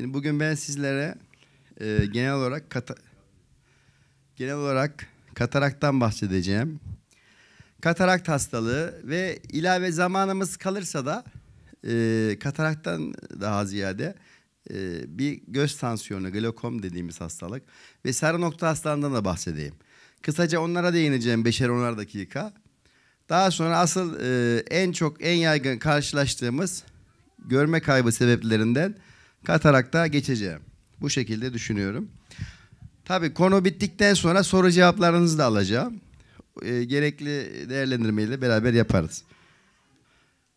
Şimdi bugün ben sizlere e, genel olarak kata, genel olarak kataraktan bahsedeceğim. Katarakt hastalığı ve ilave zamanımız kalırsa da e, kataraktan daha ziyade e, bir göz tansiyonu, glokom dediğimiz hastalık ve sarı nokta hastalığından da bahsedeyim. Kısaca onlara değineceğim beşer onar dakika. Daha sonra asıl e, en çok en yaygın karşılaştığımız görme kaybı sebeplerinden katarak da geçeceğim. Bu şekilde düşünüyorum. Tabii konu bittikten sonra soru cevaplarınızı da alacağım. E, gerekli değerlendirmeyle beraber yaparız.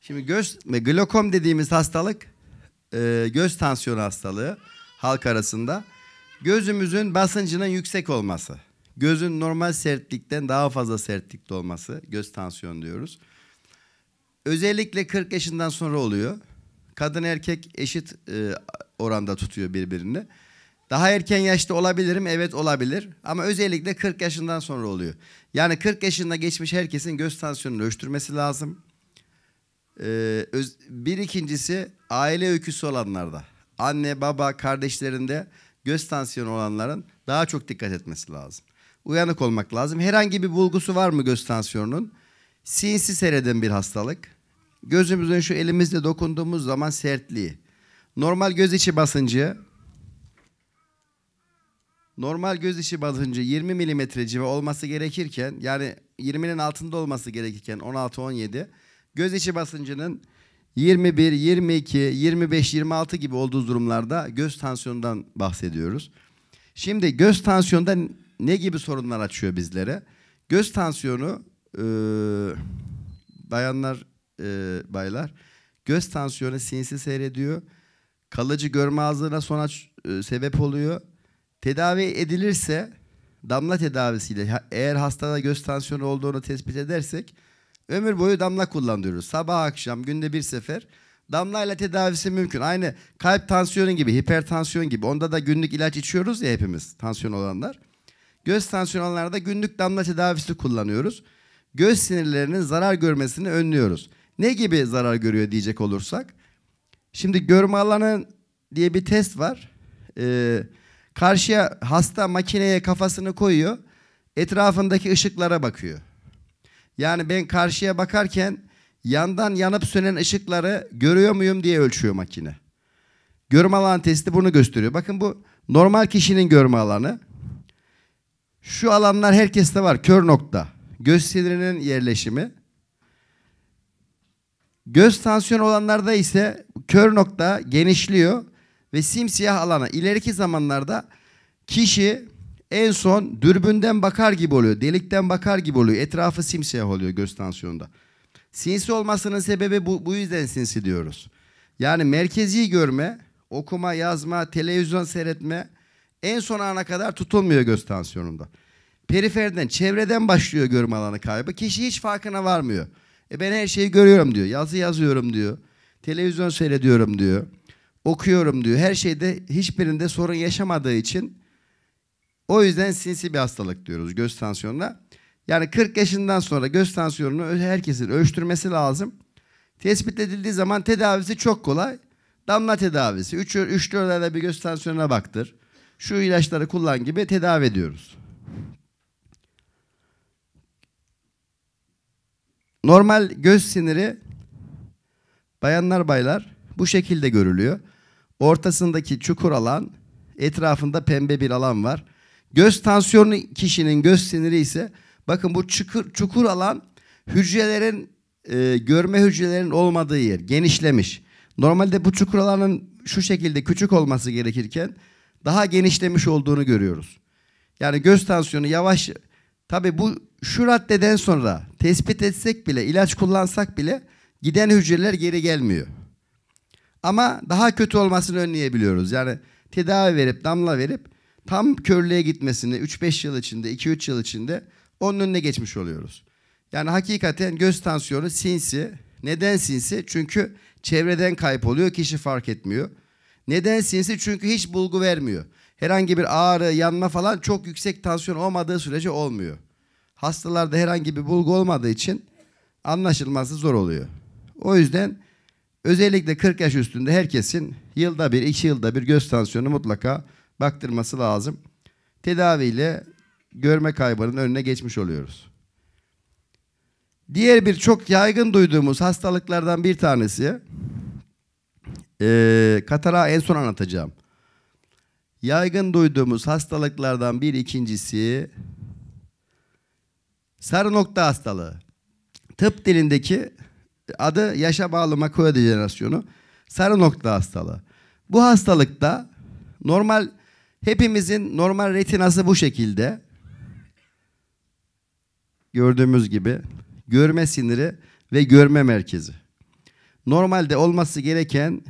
Şimdi göz glokom dediğimiz hastalık e, göz tansiyonu hastalığı halk arasında gözümüzün basıncının yüksek olması. Gözün normal sertlikten daha fazla sertlikte olması göz tansiyonu diyoruz. Özellikle 40 yaşından sonra oluyor. Kadın erkek eşit e, oranda tutuyor birbirini. Daha erken yaşta olabilirim evet olabilir ama özellikle 40 yaşından sonra oluyor. Yani 40 yaşında geçmiş herkesin göz tansiyonunu ölçtürmesi lazım. Ee, bir ikincisi aile öyküsü olanlarda anne baba kardeşlerinde göz tansiyonu olanların daha çok dikkat etmesi lazım. Uyanık olmak lazım. Herhangi bir bulgusu var mı göz tansiyonunun? Sinsi seyreden bir hastalık gözümüzün şu elimizle dokunduğumuz zaman sertliği. Normal göz içi basıncı normal göz içi basıncı 20 milimetre civa olması gerekirken yani 20'nin altında olması gerekirken 16-17 göz içi basıncının 21, 22, 25, 26 gibi olduğu durumlarda göz tansiyonundan bahsediyoruz. Şimdi göz tansiyonunda ne gibi sorunlar açıyor bizlere? Göz tansiyonu e, bayanlar e, baylar. Göz tansiyonu sinsi seyrediyor. Kalıcı görme azlığına sonuç e, sebep oluyor. Tedavi edilirse damla tedavisiyle eğer hastada göz tansiyonu olduğunu tespit edersek ömür boyu damla kullanıyoruz. Sabah akşam günde bir sefer damlayla tedavisi mümkün. Aynı kalp tansiyonu gibi, hipertansiyon gibi. Onda da günlük ilaç içiyoruz ya hepimiz tansiyon olanlar. Göz tansiyonu olanlarda günlük damla tedavisi kullanıyoruz. Göz sinirlerinin zarar görmesini önlüyoruz. Ne gibi zarar görüyor diyecek olursak. Şimdi görme alanı diye bir test var. Ee, karşıya hasta makineye kafasını koyuyor. Etrafındaki ışıklara bakıyor. Yani ben karşıya bakarken yandan yanıp sönen ışıkları görüyor muyum diye ölçüyor makine. Görme alan testi bunu gösteriyor. Bakın bu normal kişinin görme alanı. Şu alanlar herkeste var. Kör nokta. Göz sinirinin yerleşimi. Göz tansiyonu olanlarda ise kör nokta genişliyor ve simsiyah alana. İleriki zamanlarda kişi en son dürbünden bakar gibi oluyor. Delikten bakar gibi oluyor. Etrafı simsiyah oluyor göz tansiyonunda. Sinsi olmasının sebebi bu, bu yüzden sinsi diyoruz. Yani merkezi görme, okuma, yazma, televizyon seyretme en son ana kadar tutulmuyor göz tansiyonunda. Periferden, çevreden başlıyor görme alanı kaybı. Kişi hiç farkına varmıyor. E ben her şeyi görüyorum diyor. Yazı yazıyorum diyor. Televizyon seyrediyorum diyor. Okuyorum diyor. Her şeyde hiçbirinde sorun yaşamadığı için o yüzden sinsi bir hastalık diyoruz göz tansiyonuna. Yani 40 yaşından sonra göz tansiyonunu herkesin ölçtürmesi lazım. Tespit edildiği zaman tedavisi çok kolay. Damla tedavisi. 3-4 bir göz tansiyonuna baktır. Şu ilaçları kullan gibi tedavi ediyoruz. Normal göz siniri bayanlar baylar bu şekilde görülüyor. Ortasındaki çukur alan, etrafında pembe bir alan var. Göz tansiyonu kişinin göz siniri ise bakın bu çukur, çukur alan hücrelerin e, görme hücrelerin olmadığı yer genişlemiş. Normalde bu çukur alanın şu şekilde küçük olması gerekirken daha genişlemiş olduğunu görüyoruz. Yani göz tansiyonu yavaş tabi bu şu raddeden sonra tespit etsek bile, ilaç kullansak bile giden hücreler geri gelmiyor. Ama daha kötü olmasını önleyebiliyoruz. Yani tedavi verip, damla verip tam körlüğe gitmesini 3-5 yıl içinde, 2-3 yıl içinde onun önüne geçmiş oluyoruz. Yani hakikaten göz tansiyonu sinsi. Neden sinsi? Çünkü çevreden kayboluyor, kişi fark etmiyor. Neden sinsi? Çünkü hiç bulgu vermiyor. Herhangi bir ağrı, yanma falan çok yüksek tansiyon olmadığı sürece olmuyor hastalarda herhangi bir bulgu olmadığı için anlaşılması zor oluyor. O yüzden özellikle 40 yaş üstünde herkesin yılda bir, iki yılda bir göz tansiyonu mutlaka baktırması lazım. Tedaviyle görme kaybının önüne geçmiş oluyoruz. Diğer bir çok yaygın duyduğumuz hastalıklardan bir tanesi e, katara en son anlatacağım. Yaygın duyduğumuz hastalıklardan bir ikincisi Sarı nokta hastalığı. Tıp dilindeki adı yaşa bağlı makuya dejenerasyonu. Sarı nokta hastalığı. Bu hastalıkta normal hepimizin normal retinası bu şekilde. Gördüğümüz gibi görme siniri ve görme merkezi. Normalde olması gereken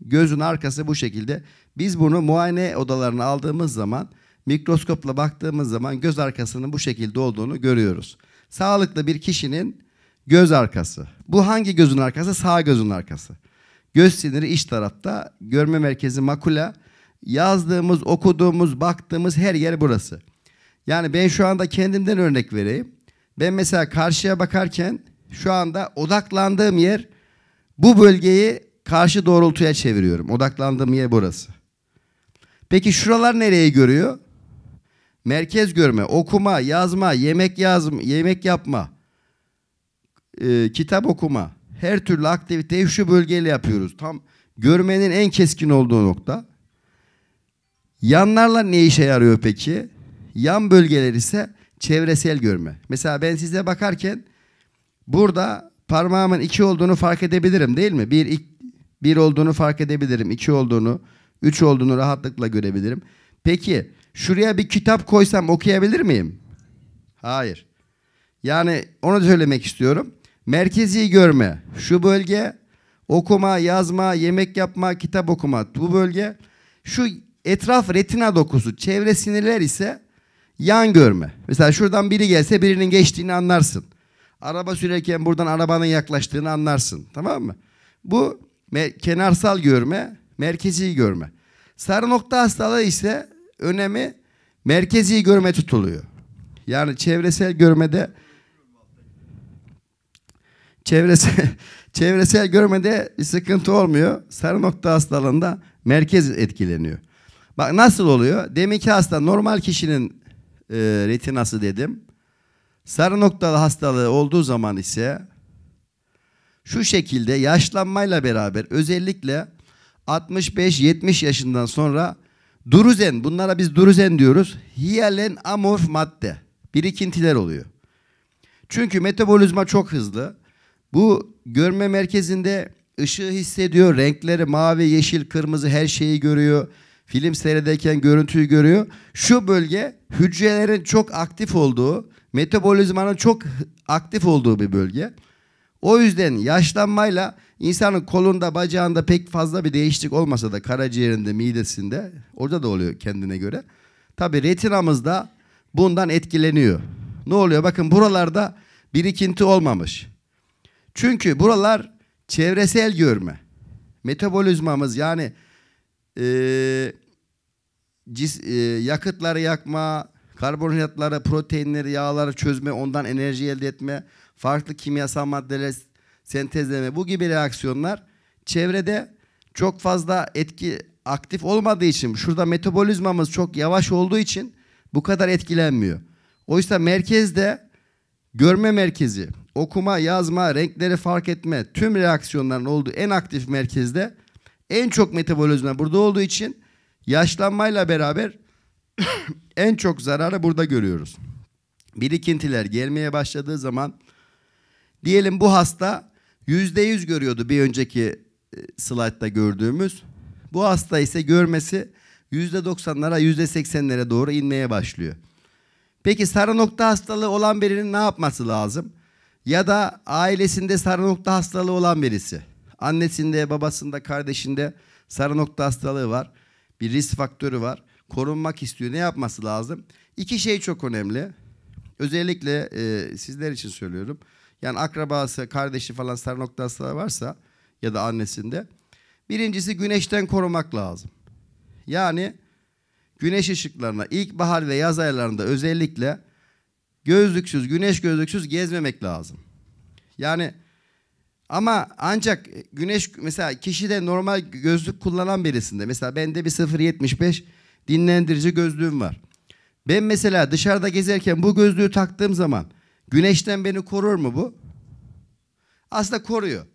gözün arkası bu şekilde. Biz bunu muayene odalarına aldığımız zaman mikroskopla baktığımız zaman göz arkasının bu şekilde olduğunu görüyoruz. Sağlıklı bir kişinin göz arkası. Bu hangi gözün arkası? Sağ gözün arkası. Göz siniri iç tarafta. Görme merkezi makula. Yazdığımız, okuduğumuz, baktığımız her yer burası. Yani ben şu anda kendimden örnek vereyim. Ben mesela karşıya bakarken şu anda odaklandığım yer bu bölgeyi karşı doğrultuya çeviriyorum. Odaklandığım yer burası. Peki şuralar nereyi görüyor? merkez görme, okuma, yazma, yemek yazma, yemek yapma, e, kitap okuma, her türlü aktiviteyi şu bölgeyle yapıyoruz. Tam görmenin en keskin olduğu nokta. Yanlarla ne işe yarıyor peki? Yan bölgeler ise çevresel görme. Mesela ben size bakarken burada parmağımın iki olduğunu fark edebilirim değil mi? Bir, iki, bir olduğunu fark edebilirim, iki olduğunu, üç olduğunu rahatlıkla görebilirim. Peki Şuraya bir kitap koysam okuyabilir miyim? Hayır. Yani onu da söylemek istiyorum. Merkezi görme. Şu bölge okuma, yazma, yemek yapma, kitap okuma. Bu bölge şu etraf retina dokusu, çevre sinirler ise yan görme. Mesela şuradan biri gelse birinin geçtiğini anlarsın. Araba sürerken buradan arabanın yaklaştığını anlarsın. Tamam mı? Bu kenarsal görme, merkezi görme. Sarı nokta hastalığı ise önemi merkezi görme tutuluyor. Yani çevresel görmede çevresel çevresel görmede bir sıkıntı olmuyor. Sarı nokta hastalığında merkez etkileniyor. Bak nasıl oluyor? Deminki hasta normal kişinin e, retinası dedim. Sarı noktalı hastalığı olduğu zaman ise şu şekilde yaşlanmayla beraber özellikle 65-70 yaşından sonra Duruzen, bunlara biz duruzen diyoruz. Hiyalen amorf madde, birikintiler oluyor. Çünkü metabolizma çok hızlı. Bu görme merkezinde ışığı hissediyor, renkleri mavi, yeşil, kırmızı her şeyi görüyor. Film seyrederken görüntüyü görüyor. Şu bölge hücrelerin çok aktif olduğu, metabolizmanın çok aktif olduğu bir bölge. O yüzden yaşlanmayla insanın kolunda, bacağında pek fazla bir değişiklik olmasa da karaciğerinde, midesinde orada da oluyor kendine göre. Tabi retinamızda bundan etkileniyor. Ne oluyor? Bakın buralarda birikinti olmamış. Çünkü buralar çevresel görme. Metabolizmamız yani e, cis, e, yakıtları yakma, karbonhidratları, proteinleri, yağları çözme, ondan enerji elde etme, farklı kimyasal maddeler sentezleme bu gibi reaksiyonlar çevrede çok fazla etki aktif olmadığı için şurada metabolizmamız çok yavaş olduğu için bu kadar etkilenmiyor. Oysa merkezde görme merkezi, okuma, yazma, renkleri fark etme tüm reaksiyonların olduğu en aktif merkezde en çok metabolizma burada olduğu için yaşlanmayla beraber en çok zararı burada görüyoruz. Birikintiler gelmeye başladığı zaman Diyelim bu hasta %100 görüyordu bir önceki e, slaytta gördüğümüz. Bu hasta ise görmesi %90'lara %80'lere doğru inmeye başlıyor. Peki sarı nokta hastalığı olan birinin ne yapması lazım? Ya da ailesinde sarı nokta hastalığı olan birisi. Annesinde, babasında, kardeşinde sarı nokta hastalığı var. Bir risk faktörü var. Korunmak istiyor. Ne yapması lazım? İki şey çok önemli. Özellikle e, sizler için söylüyorum. Yani akrabası, kardeşi falan sarı nokta hastalığı varsa ya da annesinde. Birincisi güneşten korumak lazım. Yani güneş ışıklarına ilkbahar ve yaz aylarında özellikle gözlüksüz, güneş gözlüksüz gezmemek lazım. Yani ama ancak güneş mesela kişi de normal gözlük kullanan birisinde mesela bende bir 0.75 dinlendirici gözlüğüm var. Ben mesela dışarıda gezerken bu gözlüğü taktığım zaman Güneşten beni korur mu bu? Aslında koruyor.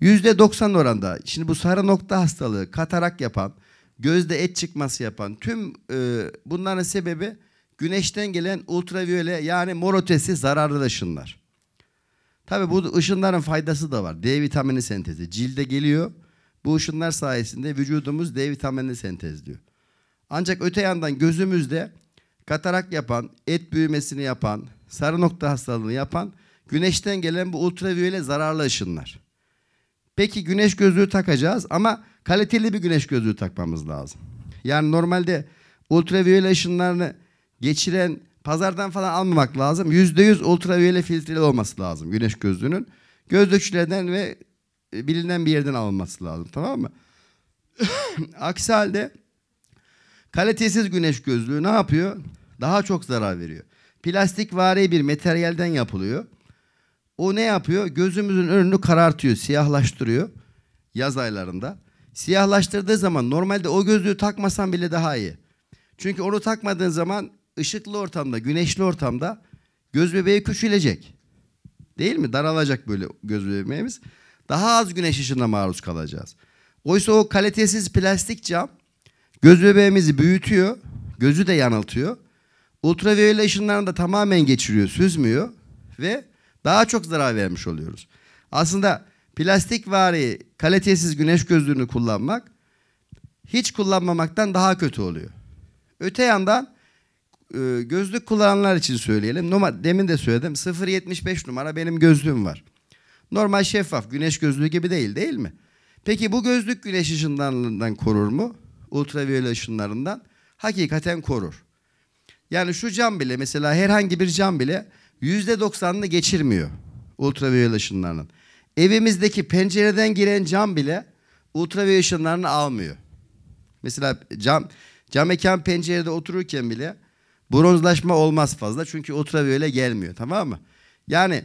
Yüzde doksan oranda. Şimdi bu sarı nokta hastalığı, katarak yapan, gözde et çıkması yapan tüm e, bunların sebebi güneşten gelen ultraviyole yani mor ötesi zararlı ışınlar. Tabii bu ışınların faydası da var. D vitamini sentezi. Cilde geliyor. Bu ışınlar sayesinde vücudumuz D vitamini sentezliyor. Ancak öte yandan gözümüzde katarak yapan, et büyümesini yapan, sarı nokta hastalığını yapan güneşten gelen bu ultraviyole zararlı ışınlar. Peki güneş gözlüğü takacağız ama kaliteli bir güneş gözlüğü takmamız lazım. Yani normalde ultraviyole ışınlarını geçiren pazardan falan almamak lazım. %100 ultraviyole filtreli olması lazım güneş gözlüğünün. Gözlükçülerden ve e, bilinen bir yerden alınması lazım tamam mı? Aksi halde kalitesiz güneş gözlüğü ne yapıyor? Daha çok zarar veriyor. Plastik vari bir materyalden yapılıyor. O ne yapıyor? Gözümüzün önünü karartıyor, siyahlaştırıyor yaz aylarında. Siyahlaştırdığı zaman normalde o gözlüğü takmasan bile daha iyi. Çünkü onu takmadığın zaman ışıklı ortamda, güneşli ortamda göz bebeği küçülecek. Değil mi? Daralacak böyle göz bebeğimiz. Daha az güneş ışığına maruz kalacağız. Oysa o kalitesiz plastik cam göz bebeğimizi büyütüyor, gözü de yanıltıyor. Ultraviyole ışınlarını da tamamen geçiriyor, süzmüyor ve daha çok zarar vermiş oluyoruz. Aslında plastik vari kalitesiz güneş gözlüğünü kullanmak hiç kullanmamaktan daha kötü oluyor. Öte yandan e, gözlük kullananlar için söyleyelim. Demin de söyledim 0.75 numara benim gözlüğüm var. Normal şeffaf güneş gözlüğü gibi değil değil mi? Peki bu gözlük güneş ışınlarından korur mu? Ultraviyole ışınlarından hakikaten korur. Yani şu cam bile mesela herhangi bir cam bile yüzde doksanını geçirmiyor ultraviyole ışınlarının. Evimizdeki pencereden giren cam bile ultraviyole ışınlarını almıyor. Mesela cam cam mekan pencerede otururken bile bronzlaşma olmaz fazla çünkü ultraviyole gelmiyor tamam mı? Yani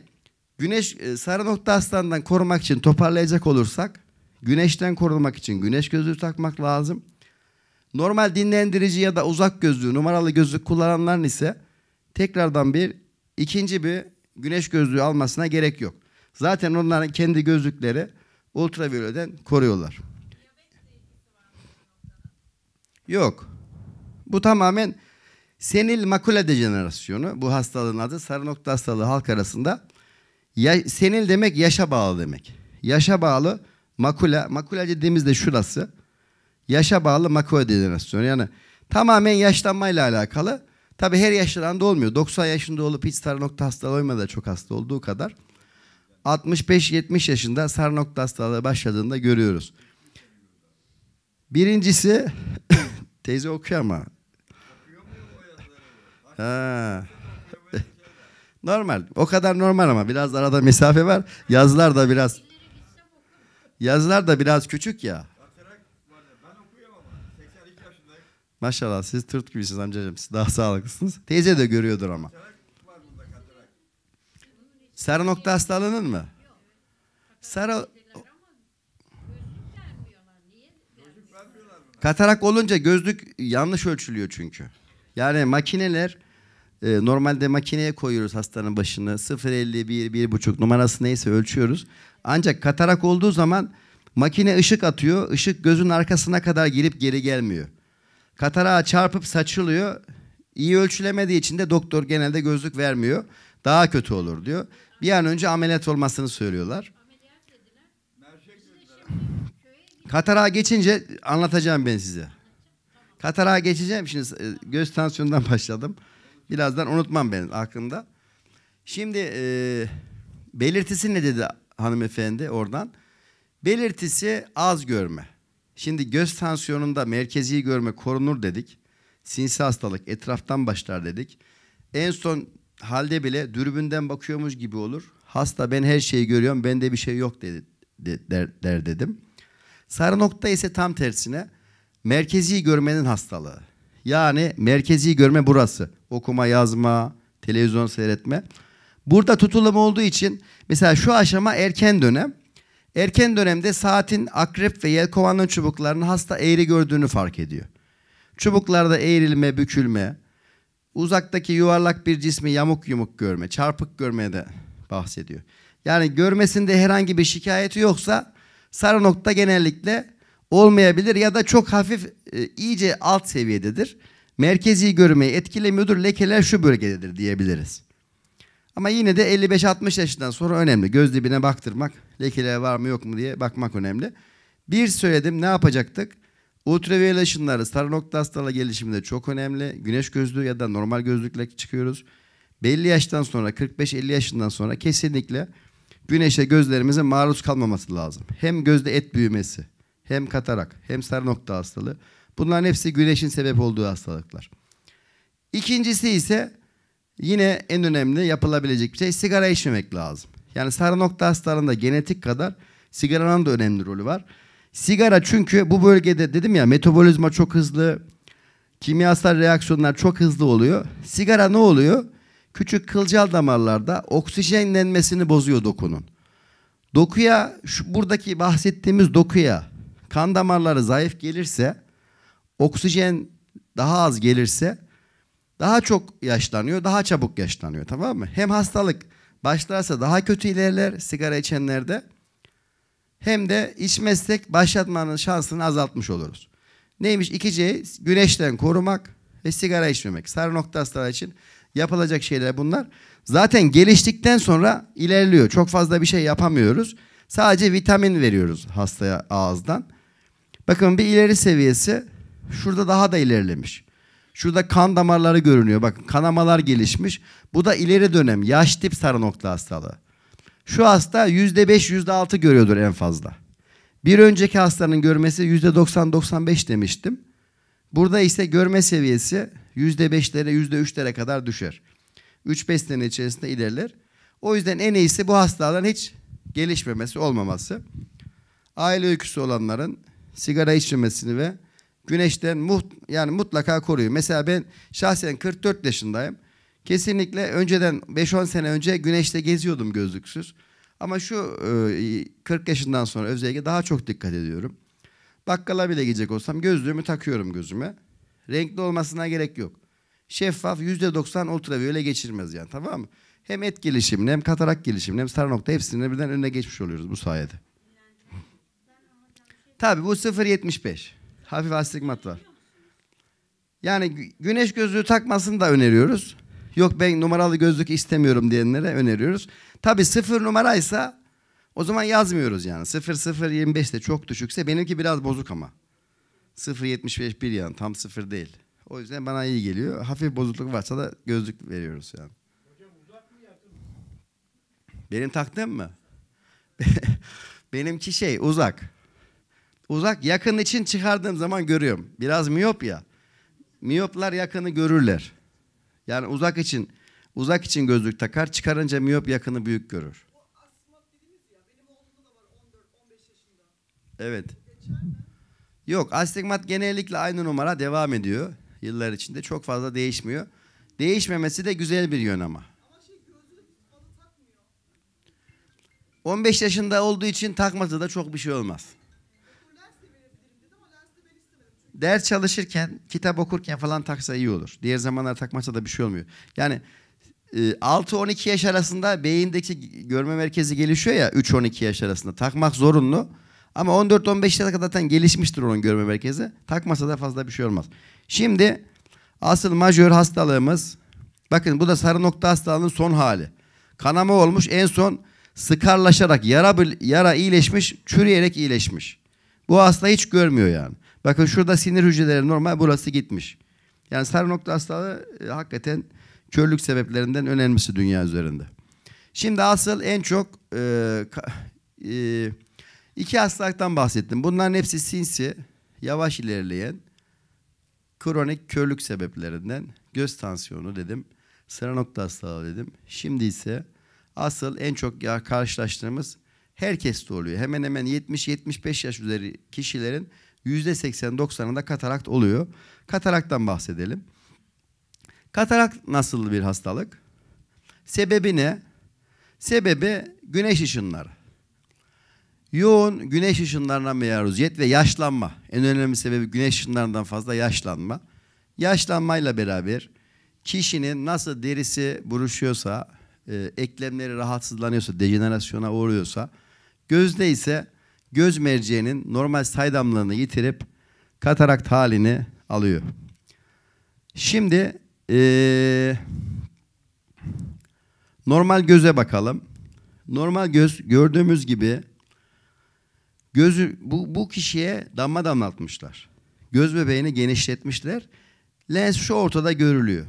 güneş e, sarı nokta hastalığından korumak için toparlayacak olursak güneşten korumak için güneş gözlüğü takmak lazım. Normal dinlendirici ya da uzak gözlüğü, numaralı gözlük kullananların ise tekrardan bir ikinci bir güneş gözlüğü almasına gerek yok. Zaten onların kendi gözlükleri ultraviyoleden koruyorlar. Yok. Bu tamamen senil makula dejenerasyonu. Bu hastalığın adı sarı nokta hastalığı halk arasında. Ya, senil demek yaşa bağlı demek. Yaşa bağlı makula. Makula dediğimiz de şurası yaşa bağlı makodejenerasyon. Yani tamamen yaşlanmayla alakalı. Tabi her yaşlarında olmuyor. 90 yaşında olup hiç sarı nokta hastalığı olmadan çok hasta olduğu kadar. 65-70 yaşında sarı nokta hastalığı başladığında görüyoruz. Birincisi teyze okuyor ama. normal. O kadar normal ama biraz arada mesafe var. Yazlar da biraz yazlar da biraz küçük ya. Maşallah siz tırt gibisiniz amcacığım. Siz daha sağlıklısınız. Teyze de görüyordur ama. Sarı nokta hastalığının mı? Sarı... Katarak olunca gözlük yanlış ölçülüyor çünkü. Yani makineler e, normalde makineye koyuyoruz hastanın başını. 0.50, 1, 1.5 numarası neyse ölçüyoruz. Ancak katarak olduğu zaman makine ışık atıyor. Işık gözün arkasına kadar girip geri gelmiyor. Katarağa çarpıp saçılıyor. İyi ölçülemediği için de doktor genelde gözlük vermiyor. Daha kötü olur diyor. Bir an önce ameliyat olmasını söylüyorlar. Katarağa geçince anlatacağım ben size. Katarağa geçeceğim. Şimdi e, göz tansiyonundan başladım. Birazdan unutmam ben aklımda. Şimdi e, belirtisi ne dedi hanımefendi oradan? Belirtisi az görme. Şimdi göz tansiyonunda merkezi görme korunur dedik. Sinsi hastalık etraftan başlar dedik. En son halde bile dürbünden bakıyormuş gibi olur. Hasta ben her şeyi görüyorum bende bir şey yok dedi, de, der, der dedim. Sarı nokta ise tam tersine merkezi görmenin hastalığı. Yani merkezi görme burası. Okuma, yazma, televizyon seyretme. Burada tutulum olduğu için mesela şu aşama erken dönem. Erken dönemde saatin akrep ve yelkovanın çubuklarını hasta eğri gördüğünü fark ediyor. Çubuklarda eğrilme, bükülme, uzaktaki yuvarlak bir cismi yamuk yumuk görme, çarpık görmeye de bahsediyor. Yani görmesinde herhangi bir şikayeti yoksa sarı nokta genellikle olmayabilir ya da çok hafif e, iyice alt seviyededir. Merkezi görmeyi etkilemiyordur, lekeler şu bölgededir diyebiliriz. Ama yine de 55-60 yaşından sonra önemli. Göz dibine baktırmak, lekeler var mı yok mu diye bakmak önemli. Bir söyledim ne yapacaktık? Ultraviyole ışınları sarı nokta hastalığı gelişiminde çok önemli. Güneş gözlüğü ya da normal gözlükle çıkıyoruz. Belli yaştan sonra 45-50 yaşından sonra kesinlikle güneşe gözlerimize maruz kalmaması lazım. Hem gözde et büyümesi, hem katarak, hem sarı nokta hastalığı. Bunların hepsi güneşin sebep olduğu hastalıklar. İkincisi ise Yine en önemli yapılabilecek bir şey sigara içmemek lazım. Yani sarı nokta hastalarında genetik kadar sigaranın da önemli rolü var. Sigara çünkü bu bölgede dedim ya metabolizma çok hızlı, kimyasal reaksiyonlar çok hızlı oluyor. Sigara ne oluyor? Küçük kılcal damarlarda oksijenlenmesini bozuyor dokunun. Dokuya, şu buradaki bahsettiğimiz dokuya kan damarları zayıf gelirse, oksijen daha az gelirse daha çok yaşlanıyor, daha çabuk yaşlanıyor tamam mı? Hem hastalık başlarsa daha kötü ilerler sigara içenlerde hem de içmezsek başlatmanın şansını azaltmış oluruz. Neymiş? İkici güneşten korumak ve sigara içmemek. Sarı nokta hastalar için yapılacak şeyler bunlar. Zaten geliştikten sonra ilerliyor. Çok fazla bir şey yapamıyoruz. Sadece vitamin veriyoruz hastaya ağızdan. Bakın bir ileri seviyesi şurada daha da ilerlemiş. Şurada kan damarları görünüyor. Bakın kanamalar gelişmiş. Bu da ileri dönem yaş tip sarı nokta hastalığı. Şu hasta yüzde beş, yüzde altı görüyordur en fazla. Bir önceki hastanın görmesi yüzde doksan, doksan demiştim. Burada ise görme seviyesi yüzde beşlere, yüzde üçlere kadar düşer. Üç beş sene içerisinde ilerler. O yüzden en iyisi bu hastaların hiç gelişmemesi, olmaması. Aile öyküsü olanların sigara içmemesini ve güneşten muht yani mutlaka koruyor. Mesela ben şahsen 44 yaşındayım. Kesinlikle önceden 5-10 sene önce güneşte geziyordum gözlüksüz. Ama şu 40 e, yaşından sonra özellikle daha çok dikkat ediyorum. Bakkala bile gidecek olsam gözlüğümü takıyorum gözüme. Renkli olmasına gerek yok. Şeffaf %90 ultraviyole geçirmez yani tamam mı? Hem et gelişimini hem katarak gelişimini hem sarı nokta hepsini birden önüne geçmiş oluyoruz bu sayede. Tabii bu 0.75. Hafif astigmat var. Yani güneş gözlüğü takmasını da öneriyoruz. Yok ben numaralı gözlük istemiyorum diyenlere öneriyoruz. Tabi sıfır numaraysa o zaman yazmıyoruz yani. sıfır sıfır 0025 de çok düşükse benimki biraz bozuk ama. sıfır beş bir yan tam sıfır değil. O yüzden bana iyi geliyor. Hafif bozukluk varsa da gözlük veriyoruz yani. uzak mı yakın Benim taktığım mı? Benimki şey uzak uzak yakın için çıkardığım zaman görüyorum. Biraz miyop ya. Miyoplar yakını görürler. Yani uzak için uzak için gözlük takar. Çıkarınca miyop yakını büyük görür. Evet. Yok astigmat genellikle aynı numara devam ediyor yıllar içinde. Çok fazla değişmiyor. Değişmemesi de güzel bir yön ama. 15 şey, yaşında olduğu için takması da çok bir şey olmaz ders çalışırken, kitap okurken falan taksa iyi olur. Diğer zamanlar takmazsa da bir şey olmuyor. Yani 6-12 e, yaş arasında beyindeki görme merkezi gelişiyor ya 3-12 yaş arasında. Takmak zorunlu. Ama 14-15 yaşa kadar zaten gelişmiştir onun görme merkezi. Takmasa da fazla bir şey olmaz. Şimdi asıl majör hastalığımız bakın bu da sarı nokta hastalığının son hali. Kanama olmuş en son sıkarlaşarak yara, yara iyileşmiş, çürüyerek iyileşmiş. Bu hasta hiç görmüyor yani. Bakın şurada sinir hücreleri normal burası gitmiş. Yani sarı nokta hastalığı e, hakikaten körlük sebeplerinden önemlisi dünya üzerinde. Şimdi asıl en çok e, e, iki hastalıktan bahsettim. Bunların hepsi sinsi, yavaş ilerleyen, kronik körlük sebeplerinden göz tansiyonu dedim. Sıra nokta hastalığı dedim. Şimdi ise asıl en çok ya karşılaştığımız herkeste oluyor. Hemen hemen 70-75 yaş üzeri kişilerin %80-90'ı da katarakt oluyor. Kataraktan bahsedelim. Katarak nasıl bir hastalık? Sebebi ne? Sebebi güneş ışınları. Yoğun güneş ışınlarına maruziyet ve yaşlanma. En önemli sebebi güneş ışınlarından fazla yaşlanma. Yaşlanmayla beraber kişinin nasıl derisi buruşuyorsa, e, eklemleri rahatsızlanıyorsa, dejenerasyona uğruyorsa, gözde ise göz merceğinin normal saydamlığını yitirip katarakt halini alıyor. Şimdi ee, normal göze bakalım. Normal göz gördüğümüz gibi gözü bu, bu kişiye damla damlatmışlar. Göz bebeğini genişletmişler. Lens şu ortada görülüyor.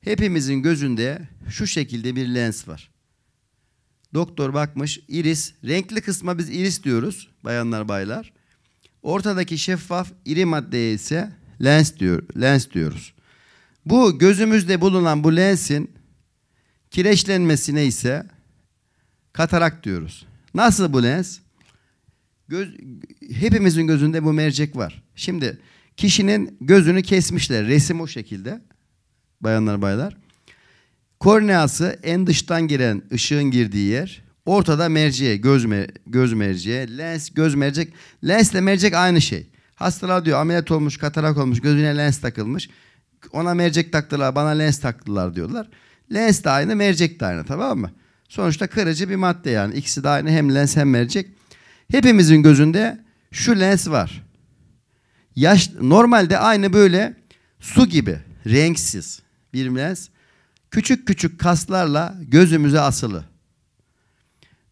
Hepimizin gözünde şu şekilde bir lens var. Doktor bakmış iris. Renkli kısma biz iris diyoruz bayanlar baylar. Ortadaki şeffaf iri maddeye ise lens diyor lens diyoruz. Bu gözümüzde bulunan bu lensin kireçlenmesine ise katarak diyoruz. Nasıl bu lens? Göz, hepimizin gözünde bu mercek var. Şimdi kişinin gözünü kesmişler. Resim o şekilde. Bayanlar baylar. Korneası en dıştan giren ışığın girdiği yer. Ortada merceğe, göz, mer göz merceğe, lens, göz mercek. Lensle mercek aynı şey. Hastalar diyor ameliyat olmuş, katarak olmuş, gözüne lens takılmış. Ona mercek taktılar, bana lens taktılar diyorlar. Lens de aynı, mercek de aynı tamam mı? Sonuçta kırıcı bir madde yani. İkisi de aynı hem lens hem mercek. Hepimizin gözünde şu lens var. Yaş, normalde aynı böyle su gibi, renksiz bir lens küçük küçük kaslarla gözümüze asılı.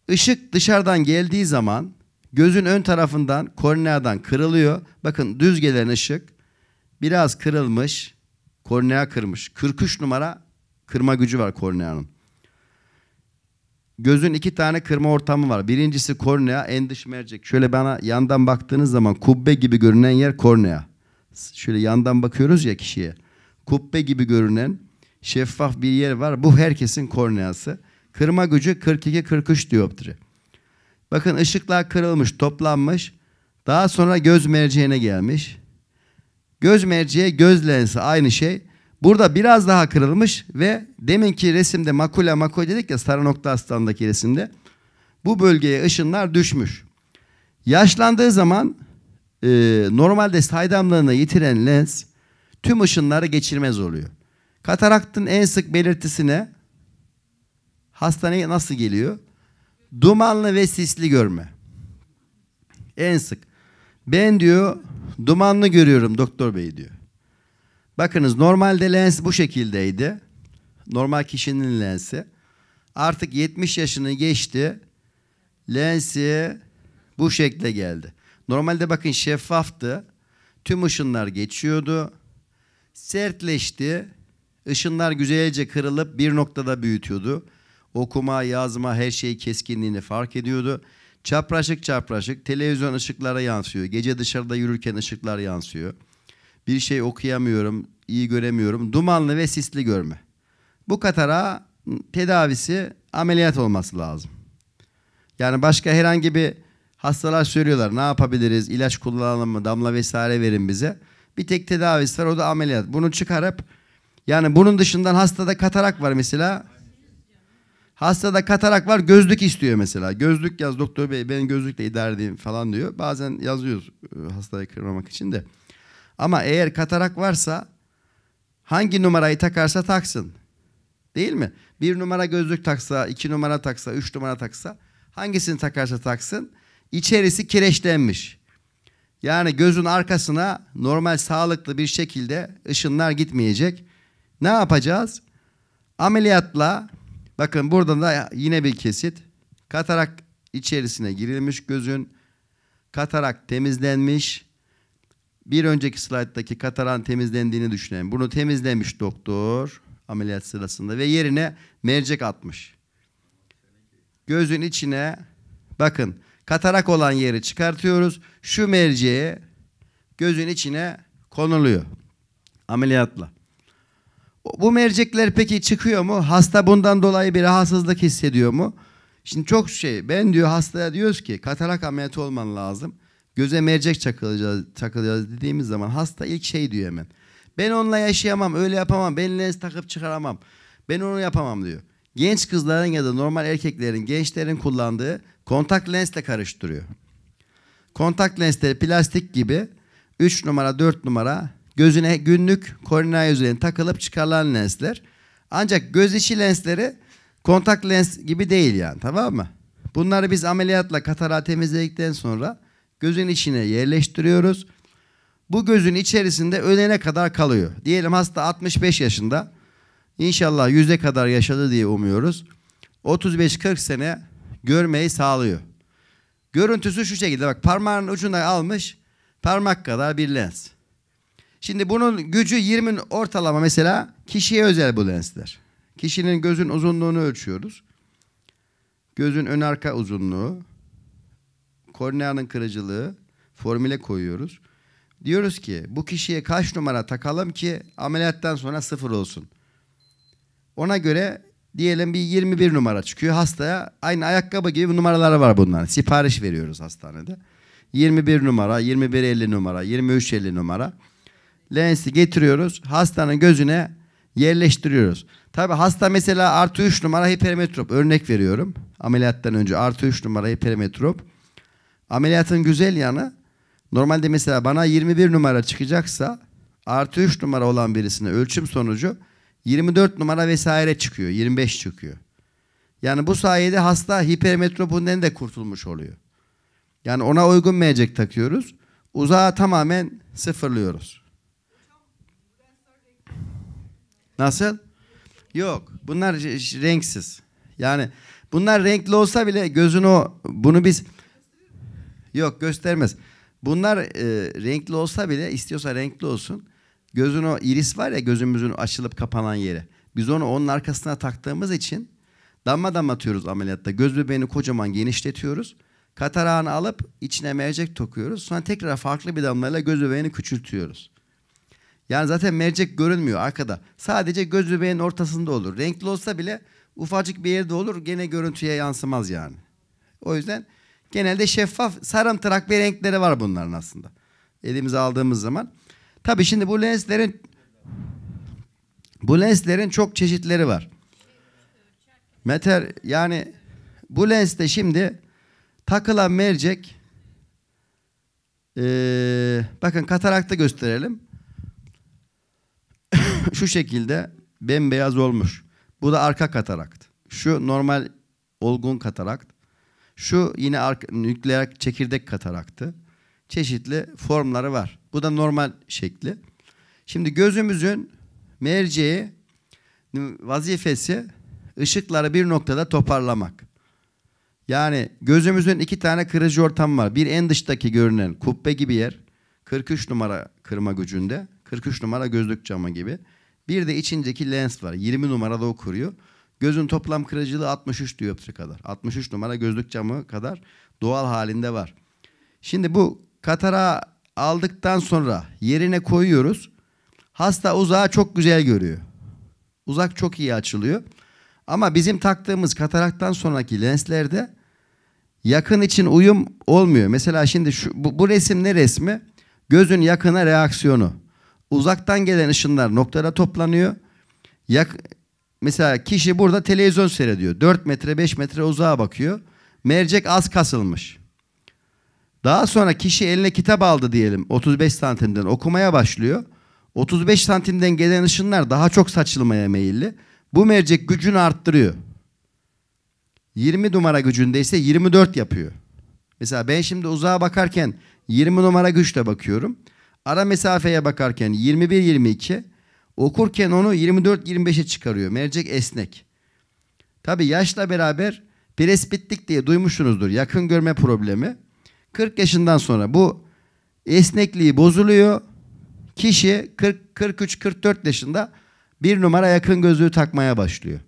Işık dışarıdan geldiği zaman gözün ön tarafından korneadan kırılıyor. Bakın düz gelen ışık biraz kırılmış, kornea kırmış. 43 numara kırma gücü var korneanın. Gözün iki tane kırma ortamı var. Birincisi kornea, en dış mercek. Şöyle bana yandan baktığınız zaman kubbe gibi görünen yer kornea. Şöyle yandan bakıyoruz ya kişiye. Kubbe gibi görünen şeffaf bir yer var. Bu herkesin korneası. Kırma gücü 42-43 dioptri. Bakın ışıklar kırılmış, toplanmış. Daha sonra göz merceğine gelmiş. Göz merceği, göz lensi aynı şey. Burada biraz daha kırılmış ve deminki resimde makula makul dedik ya sarı nokta aslandaki resimde. Bu bölgeye ışınlar düşmüş. Yaşlandığı zaman e, normalde saydamlığını yitiren lens tüm ışınları geçirmez oluyor. Kataraktın en sık belirtisine hastaneye nasıl geliyor? Dumanlı ve sisli görme. En sık. Ben diyor dumanlı görüyorum doktor bey diyor. Bakınız normalde lens bu şekildeydi. Normal kişinin lensi. Artık 70 yaşını geçti. Lensi bu şekle geldi. Normalde bakın şeffaftı. Tüm ışınlar geçiyordu. Sertleşti. Işınlar güzelce kırılıp bir noktada büyütüyordu. Okuma, yazma, her şey keskinliğini fark ediyordu. Çapraşık çapraşık televizyon ışıklara yansıyor. Gece dışarıda yürürken ışıklar yansıyor. Bir şey okuyamıyorum, iyi göremiyorum. Dumanlı ve sisli görme. Bu katara tedavisi ameliyat olması lazım. Yani başka herhangi bir hastalar söylüyorlar ne yapabiliriz, ilaç kullanalım mı, damla vesaire verin bize. Bir tek tedavisi var o da ameliyat. Bunu çıkarıp yani bunun dışından hastada katarak var mesela. Hastada katarak var gözlük istiyor mesela. Gözlük yaz doktor bey ben gözlükle idare edeyim falan diyor. Bazen yazıyoruz e, hastayı kırmamak için de. Ama eğer katarak varsa hangi numarayı takarsa taksın. Değil mi? Bir numara gözlük taksa, iki numara taksa, üç numara taksa hangisini takarsa taksın içerisi kireçlenmiş. Yani gözün arkasına normal sağlıklı bir şekilde ışınlar gitmeyecek. Ne yapacağız? Ameliyatla bakın buradan da yine bir kesit. Katarak içerisine girilmiş gözün. Katarak temizlenmiş. Bir önceki slayttaki kataran temizlendiğini düşünelim. Bunu temizlemiş doktor ameliyat sırasında ve yerine mercek atmış. Gözün içine bakın katarak olan yeri çıkartıyoruz. Şu merceğe gözün içine konuluyor ameliyatla. Bu mercekler peki çıkıyor mu? Hasta bundan dolayı bir rahatsızlık hissediyor mu? Şimdi çok şey ben diyor hastaya diyoruz ki katarak ameliyatı olman lazım. Göze mercek çakılacağız, çakılacağız dediğimiz zaman hasta ilk şey diyor hemen. Ben onunla yaşayamam, öyle yapamam, ben lens takıp çıkaramam. Ben onu yapamam diyor. Genç kızların ya da normal erkeklerin, gençlerin kullandığı kontak lensle karıştırıyor. Kontak lensleri plastik gibi 3 numara, 4 numara gözüne günlük kornea yüzeyine takılıp çıkarılan lensler. Ancak göz içi lensleri kontak lens gibi değil yani tamam mı? Bunları biz ameliyatla katarağı temizledikten sonra gözün içine yerleştiriyoruz. Bu gözün içerisinde ölene kadar kalıyor. Diyelim hasta 65 yaşında. İnşallah yüzde kadar yaşadı diye umuyoruz. 35-40 sene görmeyi sağlıyor. Görüntüsü şu şekilde bak parmağın ucunda almış parmak kadar bir lens. Şimdi bunun gücü 20'nin ortalama mesela kişiye özel bu lensler. Kişinin gözün uzunluğunu ölçüyoruz. Gözün ön arka uzunluğu, korneanın kırıcılığı, formüle koyuyoruz. Diyoruz ki bu kişiye kaç numara takalım ki ameliyattan sonra sıfır olsun. Ona göre diyelim bir 21 numara çıkıyor. Hastaya aynı ayakkabı gibi numaralar var bunlar. Sipariş veriyoruz hastanede. 21 numara, 21.50 numara, 23.50 numara lensi getiriyoruz. Hastanın gözüne yerleştiriyoruz. Tabi hasta mesela artı 3 numara hipermetrop örnek veriyorum. Ameliyattan önce artı 3 numara hipermetrop. Ameliyatın güzel yanı normalde mesela bana 21 numara çıkacaksa artı 3 numara olan birisine ölçüm sonucu 24 numara vesaire çıkıyor. 25 çıkıyor. Yani bu sayede hasta hipermetropundan de kurtulmuş oluyor. Yani ona uygun meyecek takıyoruz. Uzağı tamamen sıfırlıyoruz. Nasıl? Yok. Bunlar renksiz. Yani bunlar renkli olsa bile gözün o bunu biz yok göstermez. Bunlar e, renkli olsa bile istiyorsa renkli olsun. Gözün o iris var ya gözümüzün açılıp kapanan yeri. Biz onu onun arkasına taktığımız için damla damla atıyoruz ameliyatta. Göz bebeğini kocaman genişletiyoruz. Katarağını alıp içine mercek tokuyoruz. Sonra tekrar farklı bir damlayla göz bebeğini küçültüyoruz. Yani zaten mercek görünmüyor arkada. Sadece göz bebeğin ortasında olur. Renkli olsa bile ufacık bir yerde olur. Gene görüntüye yansımaz yani. O yüzden genelde şeffaf sarımtırak bir renkleri var bunların aslında. Elimize aldığımız zaman. Tabii şimdi bu lenslerin bu lenslerin çok çeşitleri var. Meter yani bu lenste şimdi takılan mercek ee, bakın katarakta gösterelim şu şekilde bembeyaz olmuş. Bu da arka katarakt. Şu normal olgun katarakt. Şu yine nükleer çekirdek kataraktı. Çeşitli formları var. Bu da normal şekli. Şimdi gözümüzün merceği vazifesi ışıkları bir noktada toparlamak. Yani gözümüzün iki tane kırıcı ortam var. Bir en dıştaki görünen kubbe gibi yer. 43 numara kırma gücünde. 43 numara gözlük camı gibi. Bir de içindeki lens var. 20 numarada o kuruyor. Gözün toplam kırıcılığı 63 dioptri kadar. 63 numara gözlük camı kadar doğal halinde var. Şimdi bu katara aldıktan sonra yerine koyuyoruz. Hasta uzağı çok güzel görüyor. Uzak çok iyi açılıyor. Ama bizim taktığımız kataraktan sonraki lenslerde yakın için uyum olmuyor. Mesela şimdi şu, bu, bu resim ne resmi? Gözün yakına reaksiyonu. Uzaktan gelen ışınlar noktada toplanıyor. Yak, mesela kişi burada televizyon seyrediyor. 4 metre 5 metre uzağa bakıyor. Mercek az kasılmış. Daha sonra kişi eline kitap aldı diyelim 35 santimden okumaya başlıyor. 35 santimden gelen ışınlar daha çok saçılmaya meyilli. Bu mercek gücünü arttırıyor. 20 numara gücündeyse 24 yapıyor. Mesela ben şimdi uzağa bakarken 20 numara güçle bakıyorum ara mesafeye bakarken 21-22, okurken onu 24-25'e çıkarıyor. Mercek esnek. Tabi yaşla beraber presbitlik diye duymuşsunuzdur. Yakın görme problemi. 40 yaşından sonra bu esnekliği bozuluyor. Kişi 43-44 yaşında bir numara yakın gözlüğü takmaya başlıyor.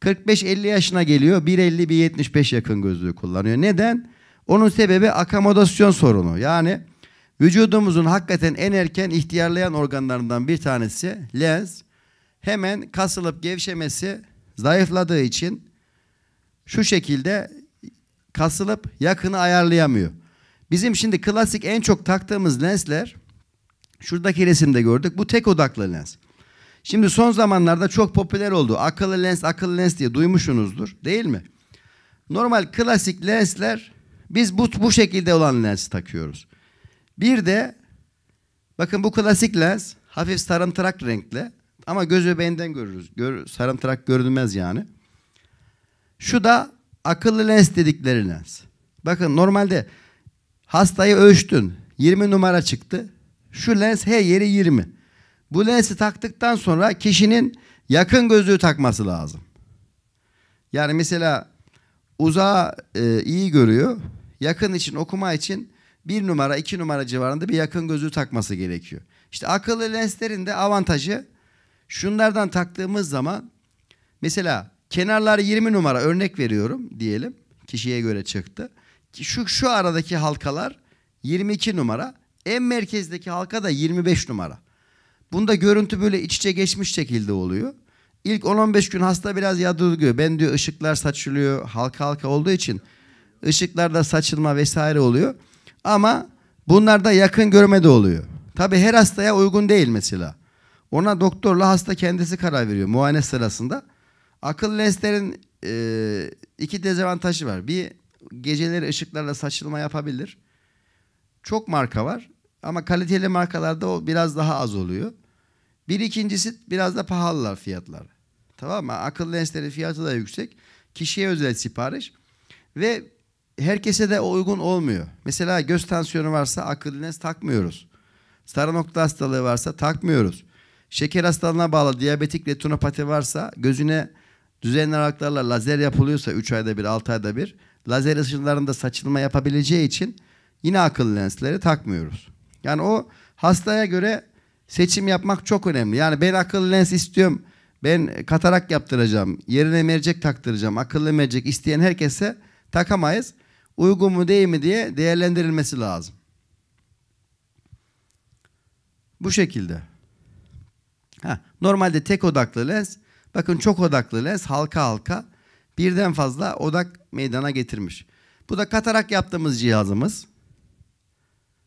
45-50 yaşına geliyor. 1.50-1.75 yakın gözlüğü kullanıyor. Neden? Onun sebebi akomodasyon sorunu. Yani Vücudumuzun hakikaten en erken ihtiyarlayan organlarından bir tanesi lens. Hemen kasılıp gevşemesi zayıfladığı için şu şekilde kasılıp yakını ayarlayamıyor. Bizim şimdi klasik en çok taktığımız lensler şuradaki resimde gördük. Bu tek odaklı lens. Şimdi son zamanlarda çok popüler oldu. Akıllı lens, akıllı lens diye duymuşsunuzdur değil mi? Normal klasik lensler biz bu, bu şekilde olan lensi takıyoruz. Bir de bakın bu klasik lens hafif sarımtırak renkli ama göz bebeğinden görürüz. Gör, sarımtırak görünmez yani. Şu da akıllı lens dedikleri lens. Bakın normalde hastayı ölçtün. 20 numara çıktı. Şu lens her yeri 20. Bu lensi taktıktan sonra kişinin yakın gözlüğü takması lazım. Yani mesela uzağa e, iyi görüyor. Yakın için okuma için bir numara iki numara civarında bir yakın gözlüğü takması gerekiyor. İşte akıllı lenslerin de avantajı şunlardan taktığımız zaman mesela kenarlar 20 numara örnek veriyorum diyelim kişiye göre çıktı. Şu şu aradaki halkalar 22 numara en merkezdeki halka da 25 numara. Bunda görüntü böyle iç içe geçmiş şekilde oluyor. İlk 10-15 gün hasta biraz yadırgıyor. Ben diyor ışıklar saçılıyor halka halka olduğu için ışıklarda saçılma vesaire oluyor. Ama bunlarda yakın görme de oluyor. Tabi her hastaya uygun değil mesela. Ona doktorla hasta kendisi karar veriyor muayene sırasında. Akıllı lenslerin e, iki dezavantajı var. Bir geceleri ışıklarla saçılma yapabilir. Çok marka var ama kaliteli markalarda o biraz daha az oluyor. Bir ikincisi biraz da pahalılar fiyatlar. Tamam mı? Akıllı lenslerin fiyatı da yüksek. Kişiye özel sipariş. Ve herkese de uygun olmuyor. Mesela göz tansiyonu varsa akıllı lens takmıyoruz. Sarı nokta hastalığı varsa takmıyoruz. Şeker hastalığına bağlı diyabetik retinopati varsa gözüne düzenli aralıklarla lazer yapılıyorsa 3 ayda bir 6 ayda bir lazer ışınlarında saçılma yapabileceği için yine akıllı lensleri takmıyoruz. Yani o hastaya göre seçim yapmak çok önemli. Yani ben akıllı lens istiyorum. Ben katarak yaptıracağım. Yerine mercek taktıracağım. Akıllı mercek isteyen herkese takamayız uygun mu değil mi diye değerlendirilmesi lazım. Bu şekilde. Ha, normalde tek odaklı lens, bakın çok odaklı lens halka halka birden fazla odak meydana getirmiş. Bu da katarak yaptığımız cihazımız.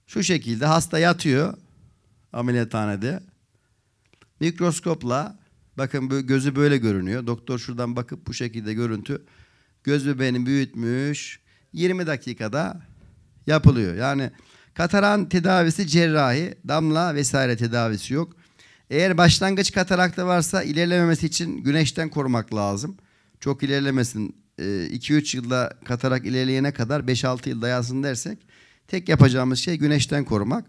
Şu şekilde hasta yatıyor ameliyathanede. Mikroskopla bakın gözü böyle görünüyor. Doktor şuradan bakıp bu şekilde görüntü göz bebeğini büyütmüş, 20 dakikada yapılıyor. Yani kataran tedavisi cerrahi, damla vesaire tedavisi yok. Eğer başlangıç katarakta varsa ilerlememesi için güneşten korumak lazım. Çok ilerlemesin. 2-3 ee, yılda katarak ilerleyene kadar 5-6 yıl dayansın dersek tek yapacağımız şey güneşten korumak.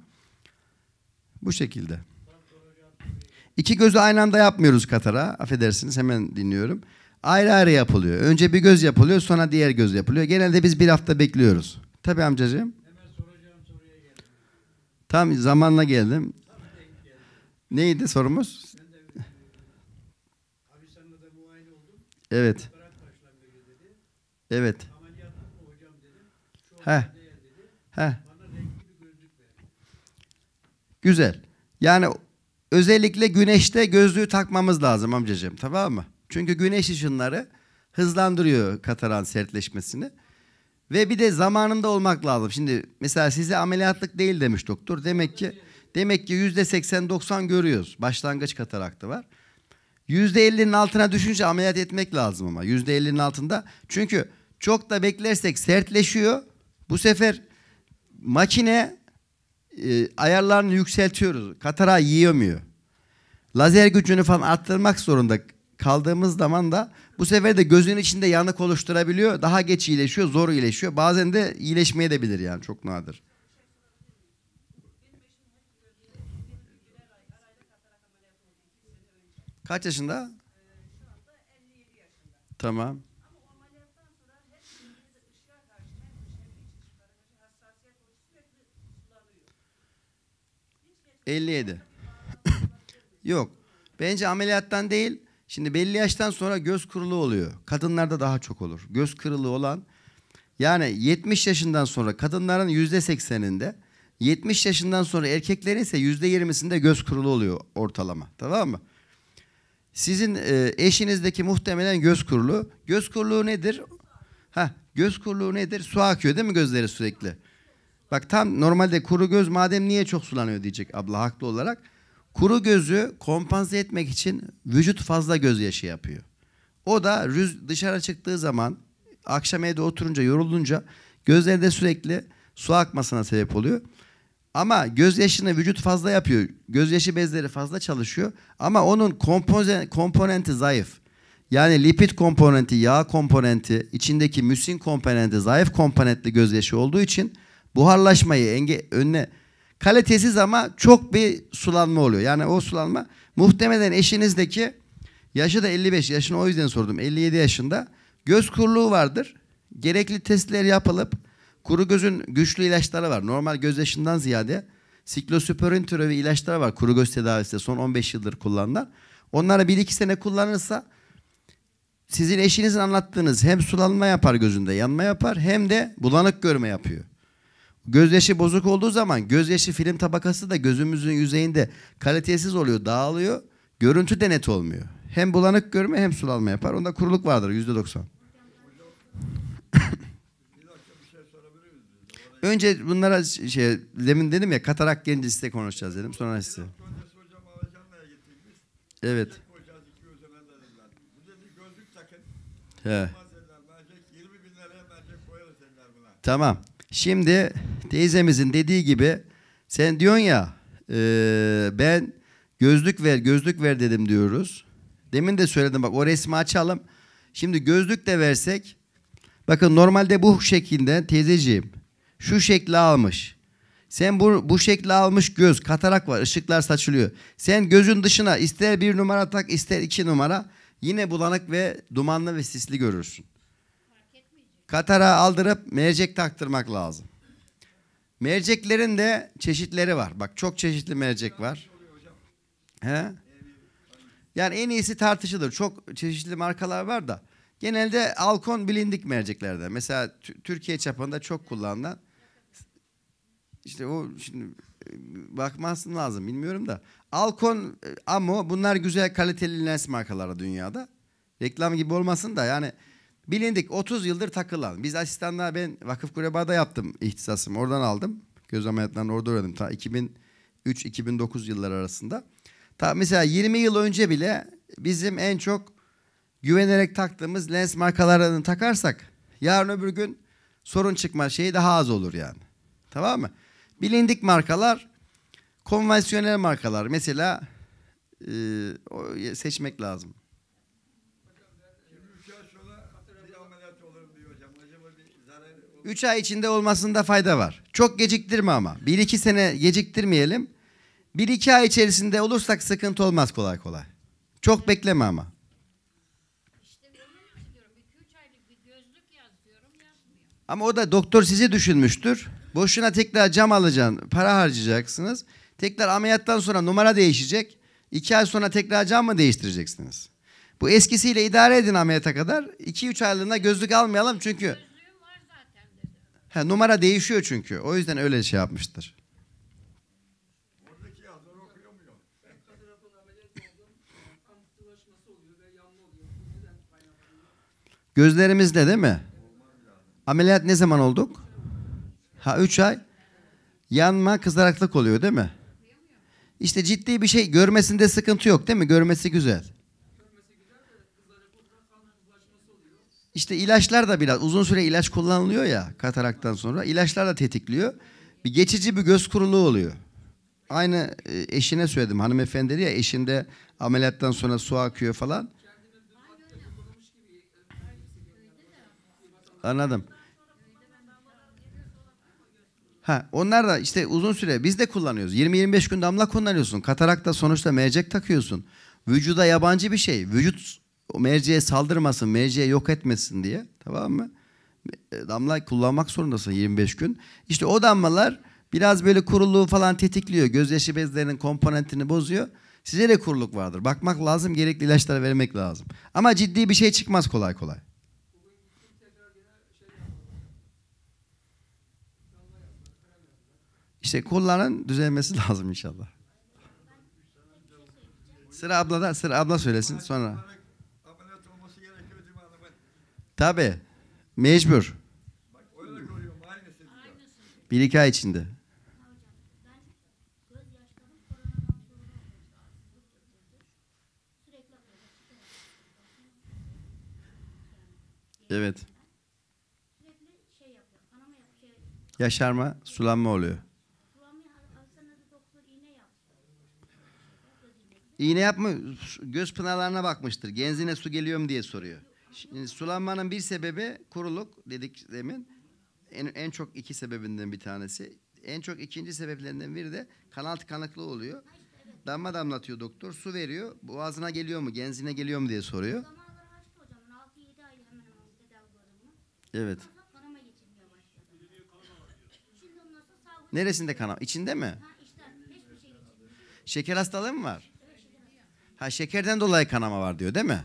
Bu şekilde. İki gözü aynı anda yapmıyoruz katara. Affedersiniz hemen dinliyorum. Ayrı ayrı yapılıyor. Önce bir göz yapılıyor sonra diğer göz yapılıyor. Genelde biz bir hafta bekliyoruz. Tabii amcacığım. Tam zamanla geldim. Tam geldim. Neydi sorumuz? evet. Evet. He. He. Güzel. Yani özellikle güneşte gözlüğü takmamız lazım amcacığım. Tamam mı? Çünkü güneş ışınları hızlandırıyor kataran sertleşmesini. Ve bir de zamanında olmak lazım. Şimdi mesela size ameliyatlık değil demiş doktor. Demek ki demek ki yüzde 80-90 görüyoruz. Başlangıç kataraktı var. Yüzde 50'nin altına düşünce ameliyat etmek lazım ama. Yüzde 50'nin altında. Çünkü çok da beklersek sertleşiyor. Bu sefer makine e, ayarlarını yükseltiyoruz. Katara yiyemiyor. Lazer gücünü falan arttırmak zorunda kaldığımız zaman da bu sefer de gözün içinde yanık oluşturabiliyor. Daha geç iyileşiyor, zor iyileşiyor. Bazen de iyileşmeye de bilir yani çok nadir. Kaç yaşında? Tamam. Elli yedi. Yok. Bence ameliyattan değil Şimdi belli yaştan sonra göz kırılığı oluyor. Kadınlarda daha çok olur. Göz kırılığı olan yani 70 yaşından sonra kadınların %80'inde 70 yaşından sonra erkeklerin ise %20'sinde göz kırılığı oluyor ortalama. Tamam mı? Sizin e, eşinizdeki muhtemelen göz kuruluğu. Göz kuruluğu nedir? Ha, göz kuruluğu nedir? Su akıyor değil mi gözleri sürekli? Bak tam normalde kuru göz madem niye çok sulanıyor diyecek abla haklı olarak. Kuru gözü kompanse etmek için vücut fazla gözyaşı yapıyor. O da rüz dışarı çıktığı zaman akşam evde oturunca yorulunca gözlerinde sürekli su akmasına sebep oluyor. Ama gözyaşını vücut fazla yapıyor. Gözyaşı bezleri fazla çalışıyor. Ama onun kompoze, komponenti zayıf. Yani lipid komponenti, yağ komponenti, içindeki müsin komponenti, zayıf komponentli gözyaşı olduğu için buharlaşmayı enge önüne Kalitesiz ama çok bir sulanma oluyor. Yani o sulanma muhtemelen eşinizdeki yaşı da 55 yaşını o yüzden sordum 57 yaşında göz kuruluğu vardır. Gerekli testler yapılıp kuru gözün güçlü ilaçları var. Normal göz yaşından ziyade siklosüpörin türevi ilaçlar var kuru göz tedavisinde son 15 yıldır kullanılan. Onları 1-2 sene kullanırsa sizin eşinizin anlattığınız hem sulanma yapar gözünde yanma yapar hem de bulanık görme yapıyor. Gözyaşı bozuk olduğu zaman gözyaşı film tabakası da gözümüzün yüzeyinde kalitesiz oluyor, dağılıyor. Görüntü de net olmuyor. Hem bulanık görme hem sulanma yapar. Onda kuruluk vardır yüzde doksan. Önce bunlara şey demin dedim ya katarak gelince size konuşacağız dedim. Sonra size. Evet. Tamam. Şimdi teyzemizin dediği gibi sen diyorsun ya e, ben gözlük ver gözlük ver dedim diyoruz. Demin de söyledim bak o resmi açalım. Şimdi gözlük de versek bakın normalde bu şekilde teyzeciğim şu şekli almış. Sen bu, bu şekli almış göz katarak var ışıklar saçılıyor. Sen gözün dışına ister bir numara tak ister iki numara yine bulanık ve dumanlı ve sisli görürsün. Katara aldırıp mercek taktırmak lazım. Merceklerin de çeşitleri var. Bak çok çeşitli mercek var. He? Yani en iyisi tartışılır. Çok çeşitli markalar var da. Genelde Alkon bilindik merceklerde. Mesela Türkiye çapında çok kullanılan İşte o şimdi e, bakmasın lazım bilmiyorum da. Alkon, e, Amo bunlar güzel kaliteli lens markaları dünyada. Reklam gibi olmasın da yani Bilindik 30 yıldır takılan. Biz asistanlığa ben Vakıf Kureba'da yaptım ihtisasımı. Oradan aldım. Göz ameliyatlarını orada öğrendim. Ta 2003-2009 yılları arasında. Ta mesela 20 yıl önce bile bizim en çok güvenerek taktığımız lens markalarını takarsak yarın öbür gün sorun çıkma şeyi daha az olur yani. Tamam mı? Bilindik markalar, konvansiyonel markalar. Mesela e, seçmek lazım. 3 ay içinde olmasında fayda var. Çok geciktirme ama. 1-2 sene geciktirmeyelim. 1-2 ay içerisinde olursak sıkıntı olmaz kolay kolay. Çok bekleme ama. Ama o da doktor sizi düşünmüştür. Boşuna tekrar cam alacaksın. Para harcayacaksınız. Tekrar ameliyattan sonra numara değişecek. İki ay sonra tekrar cam mı değiştireceksiniz? Bu eskisiyle idare edin ameliyata kadar. 2 üç aylığına gözlük almayalım çünkü... Ha, numara değişiyor çünkü. O yüzden öyle şey yapmıştır. Gözlerimizle değil mi? Ameliyat ne zaman olduk? Ha 3 ay. Yanma kızaraklık oluyor değil mi? İşte ciddi bir şey görmesinde sıkıntı yok değil mi? Görmesi güzel. İşte ilaçlar da biraz uzun süre ilaç kullanılıyor ya kataraktan sonra. ilaçlar da tetikliyor. Bir geçici bir göz kuruluğu oluyor. Aynı e, eşine söyledim hanımefendi ya eşinde ameliyattan sonra su akıyor falan. Anladım. Ha, onlar da işte uzun süre biz de kullanıyoruz. 20-25 gün damla kullanıyorsun. Katarakta sonuçta mercek takıyorsun. Vücuda yabancı bir şey. Vücut o merceğe saldırmasın, merceğe yok etmesin diye tamam mı? E, damla kullanmak zorundasın 25 gün. İşte o damlalar biraz böyle kuruluğu falan tetikliyor. Gözyaşı bezlerinin komponentini bozuyor. Size de kuruluk vardır. Bakmak lazım, gerekli ilaçları vermek lazım. Ama ciddi bir şey çıkmaz kolay kolay. İşte kolların düzelmesi lazım inşallah. Sıra abla da, sıra abla söylesin sonra. Tabi, Mecbur. Bir iki ay içinde. Evet. Yaşarma, sulanma oluyor. İğne yapma, göz pınarlarına bakmıştır. Genzine su geliyor mu diye soruyor. Şimdi sulanmanın bir sebebi kuruluk dedik demin. En, en çok iki sebebinden bir tanesi. En çok ikinci sebeplerinden biri de kanal tıkanıklığı oluyor. Damla damlatıyor doktor. Su veriyor. Boğazına geliyor mu? Genzine geliyor mu diye soruyor. Evet. Neresinde kanama? İçinde mi? Şeker hastalığı mı var? Ha şekerden dolayı kanama var diyor değil mi?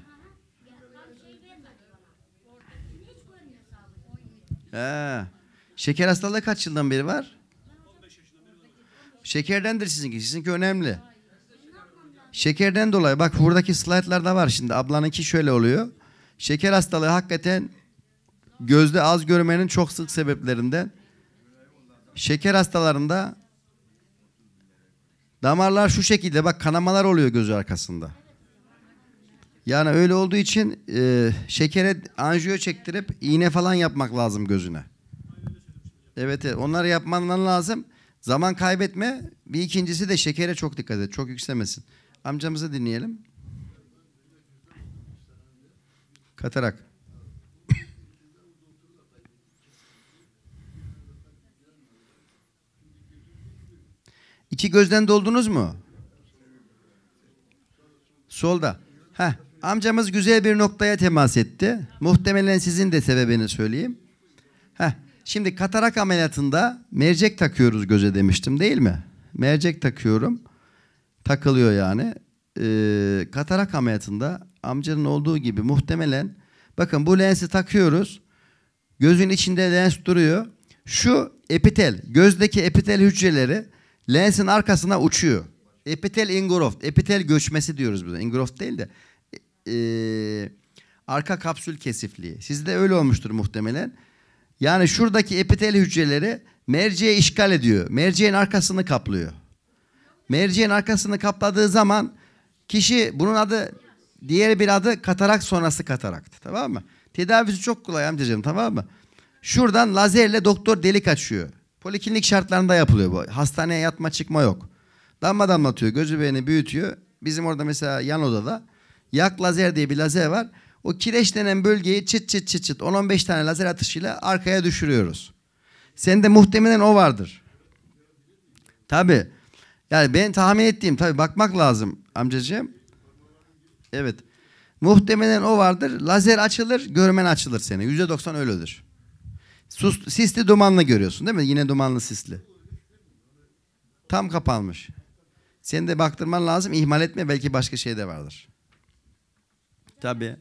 Ha. Şeker hastalığı kaç yıldan beri var? Şekerdendir sizinki. Sizinki önemli. Şekerden dolayı bak buradaki slaytlarda var şimdi. Ablanınki şöyle oluyor. Şeker hastalığı hakikaten gözde az görmenin çok sık sebeplerinden. Şeker hastalarında damarlar şu şekilde bak kanamalar oluyor gözü arkasında. Yani öyle olduğu için e, şekere anjiyo çektirip iğne falan yapmak lazım gözüne. Evet, evet onları yapman lazım. Zaman kaybetme. Bir ikincisi de şekere çok dikkat et. Çok yükselmesin. Amcamızı dinleyelim. Katarak. İki gözden doldunuz mu? Solda. Heh. Amcamız güzel bir noktaya temas etti. Muhtemelen sizin de sebebini söyleyeyim. Heh. Şimdi katarak ameliyatında mercek takıyoruz göze demiştim değil mi? Mercek takıyorum. Takılıyor yani. Ee, katarak ameliyatında amcanın olduğu gibi muhtemelen bakın bu lensi takıyoruz. Gözün içinde lens duruyor. Şu epitel, gözdeki epitel hücreleri lensin arkasına uçuyor. Epitel engorft, epitel göçmesi diyoruz biz. Engorft değil de e, arka kapsül kesifliği. Sizde öyle olmuştur muhtemelen. Yani şuradaki epitel hücreleri merceğe işgal ediyor. Merceğin arkasını kaplıyor. Merceğin arkasını kapladığı zaman kişi bunun adı diğer bir adı katarak sonrası katarakt. Tamam mı? Tedavisi çok kolay amcacığım tamam mı? Şuradan lazerle doktor delik açıyor. Poliklinik şartlarında yapılıyor bu. Hastaneye yatma çıkma yok. Damla damlatıyor. Gözü beğeni büyütüyor. Bizim orada mesela yan odada Yak lazer diye bir lazer var. O kireç denen bölgeyi çıt çıt çıt çıt 10-15 tane lazer atışıyla arkaya düşürüyoruz. Sende muhtemelen o vardır. Tabi. Yani ben tahmin ettiğim tabi bakmak lazım amcacığım. Evet. Muhtemelen o vardır. Lazer açılır, görmen açılır seni. %90 doksan öyledir. Sus, sisli dumanla görüyorsun değil mi? Yine dumanlı sisli. Tam kapanmış. Sen de baktırman lazım. İhmal etme belki başka şey de vardır. Tabii.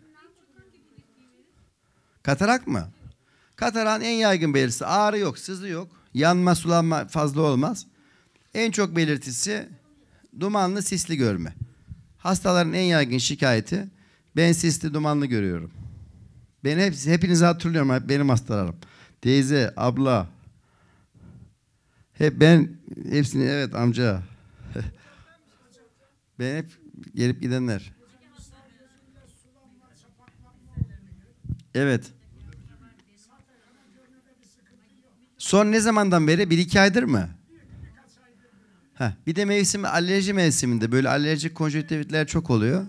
Katarak mı? Kataran en yaygın belirtisi ağrı yok, sızı yok. Yanma, sulanma fazla olmaz. En çok belirtisi dumanlı, sisli görme. Hastaların en yaygın şikayeti ben sisli, dumanlı görüyorum. Ben hepsi, hepinizi hatırlıyorum benim hastalarım. Teyze, abla. Hep ben hepsini evet amca. ben hep gelip gidenler. Evet. Son ne zamandan beri? Bir iki aydır mı? Ha bir de mevsim alerji mevsiminde böyle alerjik konjüktivitler çok oluyor.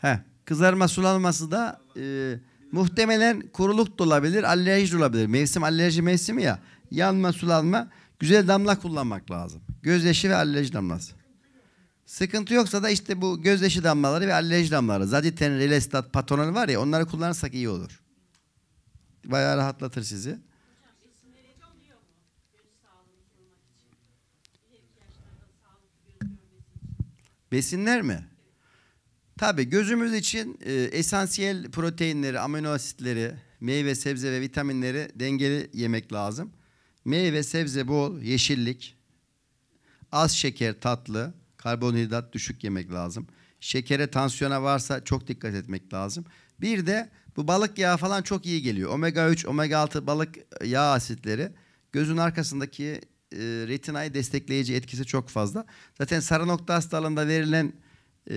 Heh, kızarma sulanması da e, muhtemelen kuruluk da olabilir, alerji de olabilir. Mevsim alerji mevsimi ya. Yanma, sulanma. Güzel damla kullanmak lazım. Gözyaşı ve alerji damlası. Sıkıntı yoksa da işte bu gözleşi damlaları ve allej damlaları. Zaditen, relestat, patonal var ya onları kullanırsak iyi olur. Bayağı rahatlatır sizi. Besinler mi? Tabii gözümüz için e, esansiyel proteinleri, amino asitleri, meyve, sebze ve vitaminleri dengeli yemek lazım. Meyve, sebze bol, yeşillik, az şeker, tatlı, Karbonhidrat düşük yemek lazım. Şekere, tansiyona varsa çok dikkat etmek lazım. Bir de bu balık yağı falan çok iyi geliyor. Omega 3, omega 6 balık e, yağ asitleri gözün arkasındaki e, retinayı destekleyici etkisi çok fazla. Zaten sarı nokta hastalığında verilen e,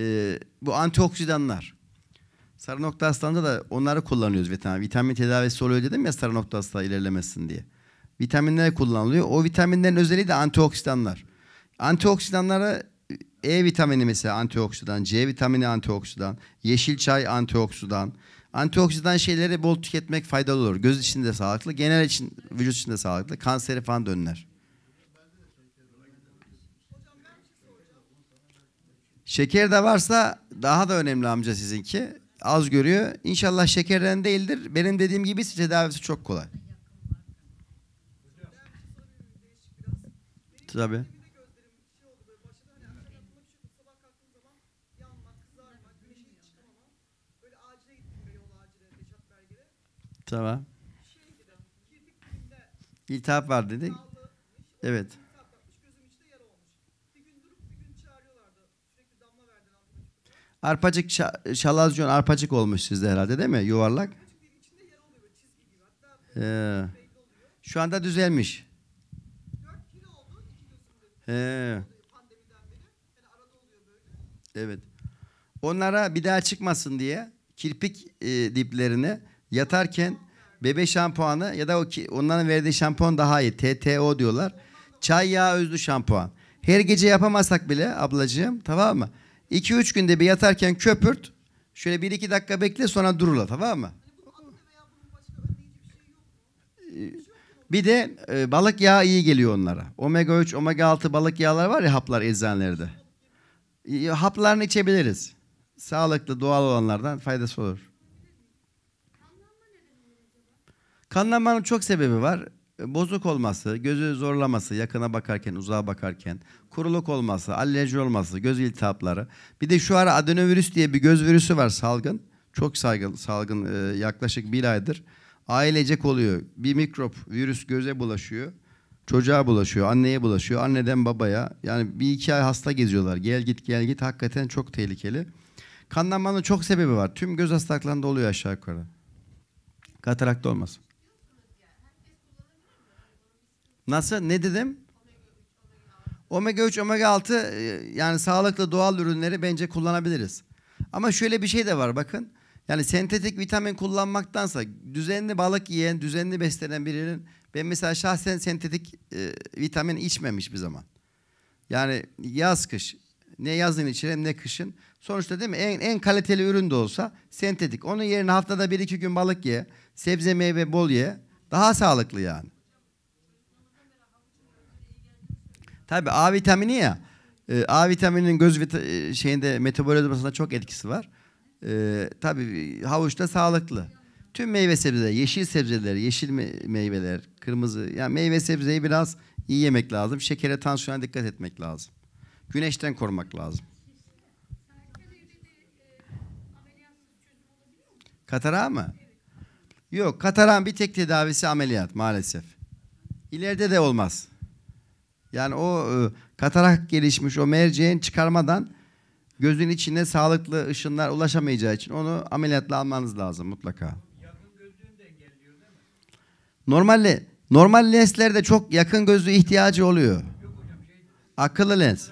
bu antioksidanlar. Sarı nokta hastalığında da onları kullanıyoruz vitamin. Vitamin tedavisi oluyor dedim ya sarı nokta hastalığı ilerlemesin diye. Vitaminler kullanılıyor. O vitaminlerin özelliği de antioksidanlar. Antioksidanları e vitamini mesela antioksidan, C vitamini antioksidan, yeşil çay antioksidan. Antioksidan şeyleri bol tüketmek faydalı olur. Göz için de sağlıklı, genel için vücut için de sağlıklı. Kanseri falan da Şeker de varsa daha da önemli amca sizinki. Az görüyor. İnşallah şekerden değildir. Benim dediğim gibi tedavisi çok kolay. Tabii. Tamam. İltihap var dedi. Evet. Arpacık şalazyon arpacık olmuş sizde herhalde değil mi? Yuvarlak. Ee, şu anda düzelmiş. Ee, evet. Onlara bir daha çıkmasın diye kirpik e, diplerine yatarken Bebe şampuanı ya da o ki, onların verdiği şampuan daha iyi. TTO diyorlar. Çay yağı özlü şampuan. Her gece yapamazsak bile ablacığım tamam mı? 2-3 günde bir yatarken köpürt. Şöyle 1-2 dakika bekle sonra durula tamam mı? Bir de e, balık yağı iyi geliyor onlara. Omega 3, omega 6 balık yağları var ya haplar eczanelerde. E, haplarını içebiliriz. Sağlıklı doğal olanlardan faydası olur. Kanlanmanın çok sebebi var. E, bozuk olması, gözü zorlaması, yakına bakarken, uzağa bakarken, kuruluk olması, alerji olması, göz iltihapları. Bir de şu ara adenovirüs diye bir göz virüsü var salgın. Çok salgın, salgın e, yaklaşık bir aydır. Ailecek oluyor. Bir mikrop, virüs göze bulaşıyor. Çocuğa bulaşıyor, anneye bulaşıyor, anneden babaya. Yani bir iki ay hasta geziyorlar. Gel git gel git hakikaten çok tehlikeli. Kanlanmanın çok sebebi var. Tüm göz hastalıklarında oluyor aşağı yukarı. Katarakt olmaz. Nasıl? Ne dedim? Omega 3, omega 6 e, yani sağlıklı doğal ürünleri bence kullanabiliriz. Ama şöyle bir şey de var bakın. Yani sentetik vitamin kullanmaktansa düzenli balık yiyen, düzenli beslenen birinin ben mesela şahsen sentetik e, vitamin içmemiş bir zaman. Yani yaz kış ne yazın içerim ne kışın. Sonuçta değil mi en, en kaliteli ürün de olsa sentetik. Onun yerine haftada bir iki gün balık ye, sebze meyve bol ye. Daha sağlıklı yani. Tabii A vitamini ya. Ee, A vitamininin göz vit e, şeyinde metabolizmasında çok etkisi var. Ee, tabii havuç da sağlıklı. Tüm meyve sebzeleri, yeşil sebzeleri, yeşil meyveler, kırmızı. Yani meyve sebzeyi biraz iyi yemek lazım. Şekere, tansiyona dikkat etmek lazım. Güneşten korumak lazım. Katara mı? Yok, Katar'a bir tek tedavisi ameliyat maalesef. İleride de olmaz. Yani o e, katarak gelişmiş o merceğin çıkarmadan gözün içine sağlıklı ışınlar ulaşamayacağı için onu ameliyatla almanız lazım mutlaka. Normalde normal lenslerde çok yakın gözlü ihtiyacı oluyor. Şey, Akıllı lens.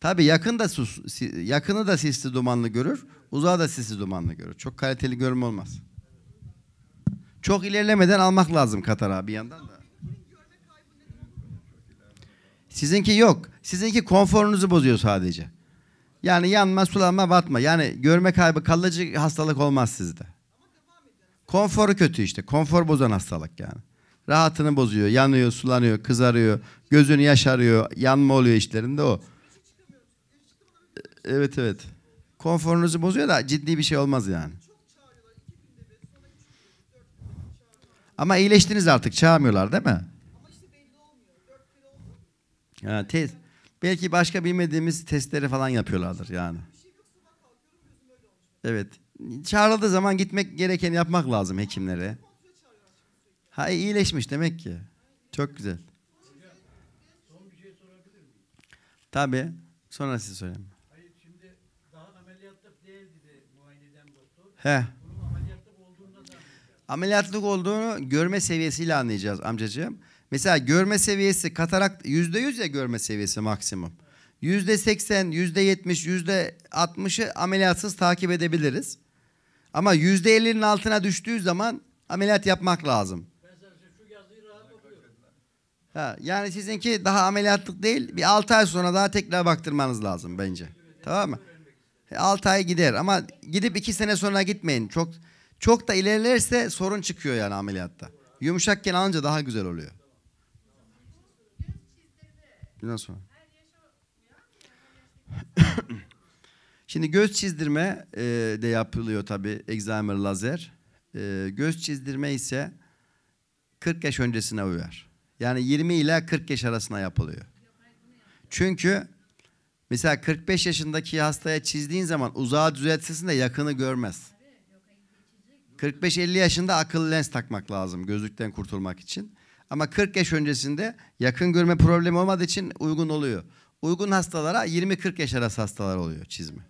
Tabi yakın da sus, yakını da sisli dumanlı görür, uzağı da sisli dumanlı görür. Çok kaliteli görme olmaz. Çok ilerlemeden almak lazım katara bir yandan da. Sizinki yok. Sizinki konforunuzu bozuyor sadece. Yani yanma, sulanma, batma. Yani görme kaybı, kalıcı hastalık olmaz sizde. Konforu kötü işte. Konfor bozan hastalık yani. Rahatını bozuyor, yanıyor, sulanıyor, kızarıyor, gözünü yaşarıyor, yanma oluyor işlerinde o. E, evet evet. Konforunuzu bozuyor da ciddi bir şey olmaz yani. Ama iyileştiniz artık çağırmıyorlar değil mi? Ha, test. Belki başka bilmediğimiz testleri falan yapıyorlardır yani. Evet. Çağrıldığı zaman gitmek gereken yapmak lazım hekimlere. Ha iyileşmiş demek ki. Çok güzel. Tabii. Sonra size söyleyeyim. He. Ameliyatlık olduğunu görme seviyesiyle anlayacağız amcacığım. Mesela görme seviyesi katarak yüzde yüz ya görme seviyesi maksimum. Yüzde seksen, yüzde yetmiş, yüzde altmışı ameliyatsız takip edebiliriz. Ama yüzde ellinin altına düştüğü zaman ameliyat yapmak lazım. Ha, yani sizinki daha ameliyatlık değil. Bir 6 ay sonra daha tekrar baktırmanız lazım bence. Tamam mı? 6 e, ay gider ama gidip iki sene sonra gitmeyin. Çok çok da ilerlerse sorun çıkıyor yani ameliyatta. Yumuşakken alınca daha güzel oluyor. Bundan sonra. Şimdi göz çizdirme e, de yapılıyor tabi Excimer lazer. E, göz çizdirme ise 40 yaş öncesine uyar. Yani 20 ile 40 yaş arasına yapılıyor. Çünkü mesela 45 yaşındaki hastaya çizdiğin zaman uzağı düzeltsin de yakını görmez. 45-50 yaşında akıllı lens takmak lazım gözlükten kurtulmak için. Ama 40 yaş öncesinde yakın görme problemi olmadığı için uygun oluyor. Uygun hastalara 20-40 yaş arası hastalar oluyor çizme.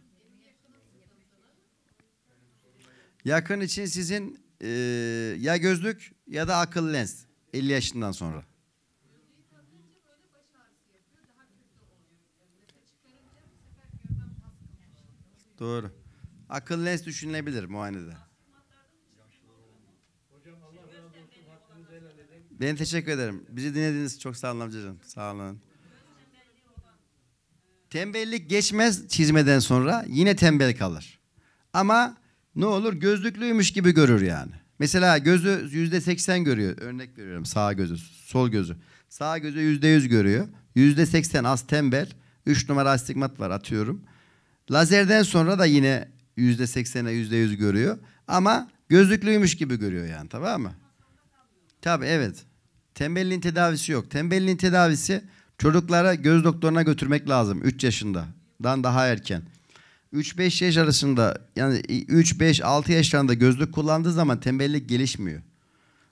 Yakın için sizin e, ya gözlük ya da akıl lens 50 yaşından sonra. Doğru. Akıl lens düşünülebilir muayenede. Ben teşekkür ederim. Bizi dinlediğiniz çok sağ olun amcacığım. Sağ olun. Tembellik geçmez çizmeden sonra yine tembel kalır. Ama ne olur gözlüklüymüş gibi görür yani. Mesela gözü yüzde seksen görüyor. Örnek veriyorum sağ gözü, sol gözü. Sağ gözü yüzde yüz görüyor. Yüzde seksen az tembel. Üç numara astigmat var atıyorum. Lazerden sonra da yine yüzde seksene yüzde yüz görüyor. Ama gözlüklüymüş gibi görüyor yani tamam mı? Tabii evet. Tembelliğin tedavisi yok. Tembelliğin tedavisi çocuklara göz doktoruna götürmek lazım 3 yaşındadan daha erken. 3-5 yaş arasında yani 3-5-6 yaşlarında gözlük kullandığı zaman tembellik gelişmiyor.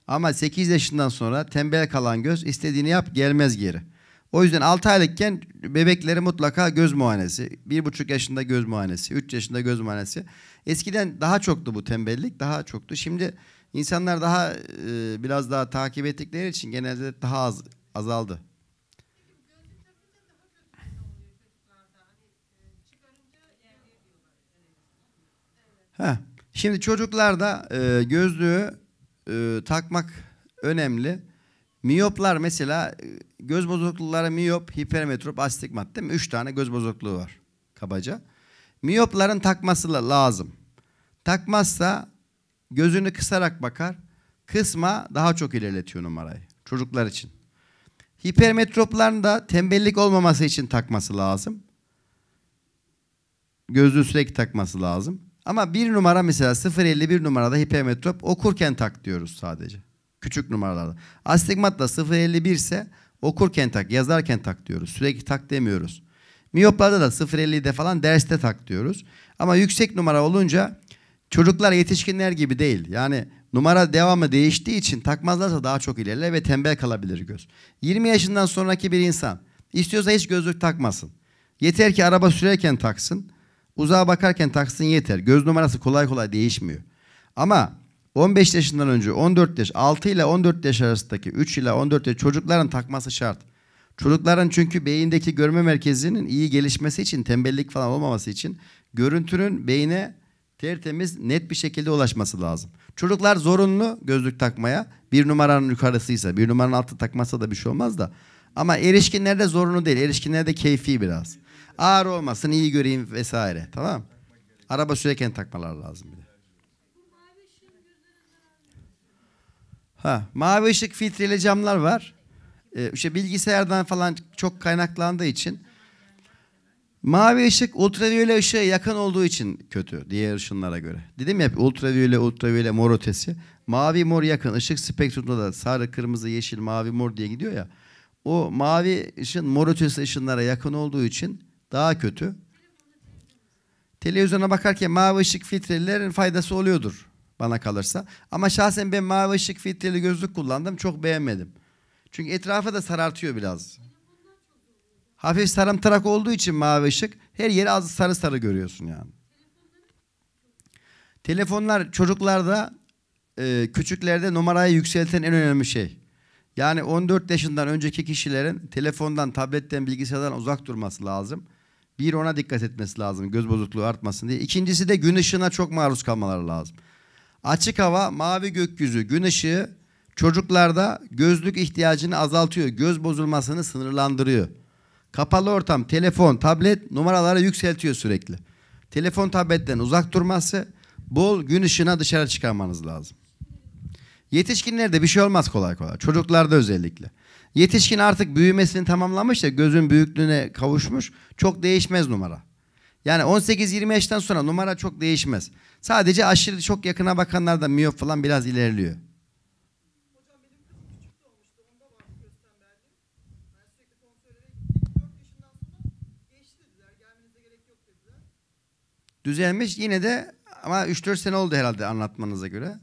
Ama 8 yaşından sonra tembel kalan göz istediğini yap gelmez geri. O yüzden 6 aylıkken bebekleri mutlaka göz muayenesi. 1,5 yaşında göz muayenesi, 3 yaşında göz muayenesi. Eskiden daha çoktu bu tembellik, daha çoktu. Şimdi İnsanlar daha e, biraz daha takip ettikleri için genelde daha az azaldı. Ha. Şimdi çocuklarda e, gözlüğü e, takmak önemli. Miyoplar mesela e, göz bozuklukları miyop, hipermetrop, astigmat değil mi? Üç tane göz bozukluğu var kabaca. Miyopların takması lazım. Takmazsa gözünü kısarak bakar. Kısma daha çok ilerletiyor numarayı çocuklar için. Hipermetropların da tembellik olmaması için takması lazım. Gözlüğü sürekli takması lazım. Ama bir numara mesela 0.51 numarada hipermetrop okurken tak diyoruz sadece. Küçük numaralarda. Astigmat da 0.51 ise okurken tak, yazarken tak diyoruz. Sürekli tak demiyoruz. Miyoplarda da 0.50'de falan derste tak diyoruz. Ama yüksek numara olunca Çocuklar yetişkinler gibi değil. Yani numara devamı değiştiği için takmazlarsa daha çok ilerler ve tembel kalabilir göz. 20 yaşından sonraki bir insan istiyorsa hiç gözlük takmasın. Yeter ki araba sürerken taksın. Uzağa bakarken taksın yeter. Göz numarası kolay kolay değişmiyor. Ama 15 yaşından önce 14 yaş 6 ile 14 yaş arasındaki 3 ile 14 yaş çocukların takması şart. Çocukların çünkü beyindeki görme merkezinin iyi gelişmesi için tembellik falan olmaması için görüntünün beyine tertemiz net bir şekilde ulaşması lazım. Çocuklar zorunlu gözlük takmaya. Bir numaranın yukarısıysa, bir numaranın altı takmasa da bir şey olmaz da. Ama erişkinlerde zorunlu değil. Erişkinlerde keyfi biraz. Ağır olmasın, iyi göreyim vesaire. Tamam Araba sürerken takmalar lazım bir de. Ha, mavi ışık filtreli camlar var. Ee, işte bilgisayardan falan çok kaynaklandığı için Mavi ışık ultraviyole ışığa yakın olduğu için kötü diğer ışınlara göre. Dedim ya ultraviyole, ultraviyole, mor ötesi. Mavi mor yakın ışık spektrumda da sarı, kırmızı, yeşil, mavi, mor diye gidiyor ya. O mavi ışın mor ötesi ışınlara yakın olduğu için daha kötü. Televizyona bakarken mavi ışık filtrelerin faydası oluyordur bana kalırsa. Ama şahsen ben mavi ışık filtreli gözlük kullandım çok beğenmedim. Çünkü etrafı da sarartıyor biraz. Hafif sarımtırak olduğu için mavi ışık her yeri az sarı sarı görüyorsun yani. Telefonlar çocuklarda e, küçüklerde numarayı yükselten en önemli şey. Yani 14 yaşından önceki kişilerin telefondan, tabletten, bilgisayardan uzak durması lazım. Bir ona dikkat etmesi lazım göz bozukluğu artmasın diye. İkincisi de gün ışığına çok maruz kalmaları lazım. Açık hava, mavi gökyüzü, gün ışığı çocuklarda gözlük ihtiyacını azaltıyor. Göz bozulmasını sınırlandırıyor. Kapalı ortam, telefon, tablet numaraları yükseltiyor sürekli. Telefon tabletten uzak durması, bol gün ışığına dışarı çıkarmanız lazım. Yetişkinlerde bir şey olmaz kolay kolay. Çocuklarda özellikle. Yetişkin artık büyümesini tamamlamış da gözün büyüklüğüne kavuşmuş. Çok değişmez numara. Yani 18-20 yaştan sonra numara çok değişmez. Sadece aşırı çok yakına bakanlarda miyop falan biraz ilerliyor. düzelmiş. Yine de ama 3-4 sene oldu herhalde anlatmanıza göre.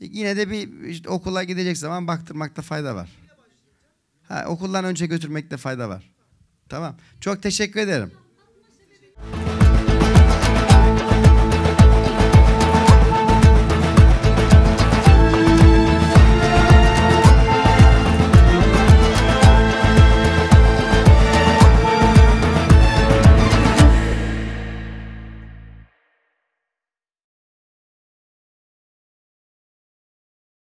Yine de bir işte okula gidecek zaman baktırmakta fayda var. Ha, okuldan önce götürmekte fayda var. Tamam. Çok teşekkür ederim.